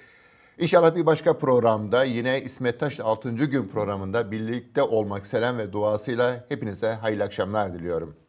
İnşallah bir başka programda yine İsmet Taş 6. gün programında birlikte olmak selam ve duasıyla hepinize hayırlı akşamlar diliyorum.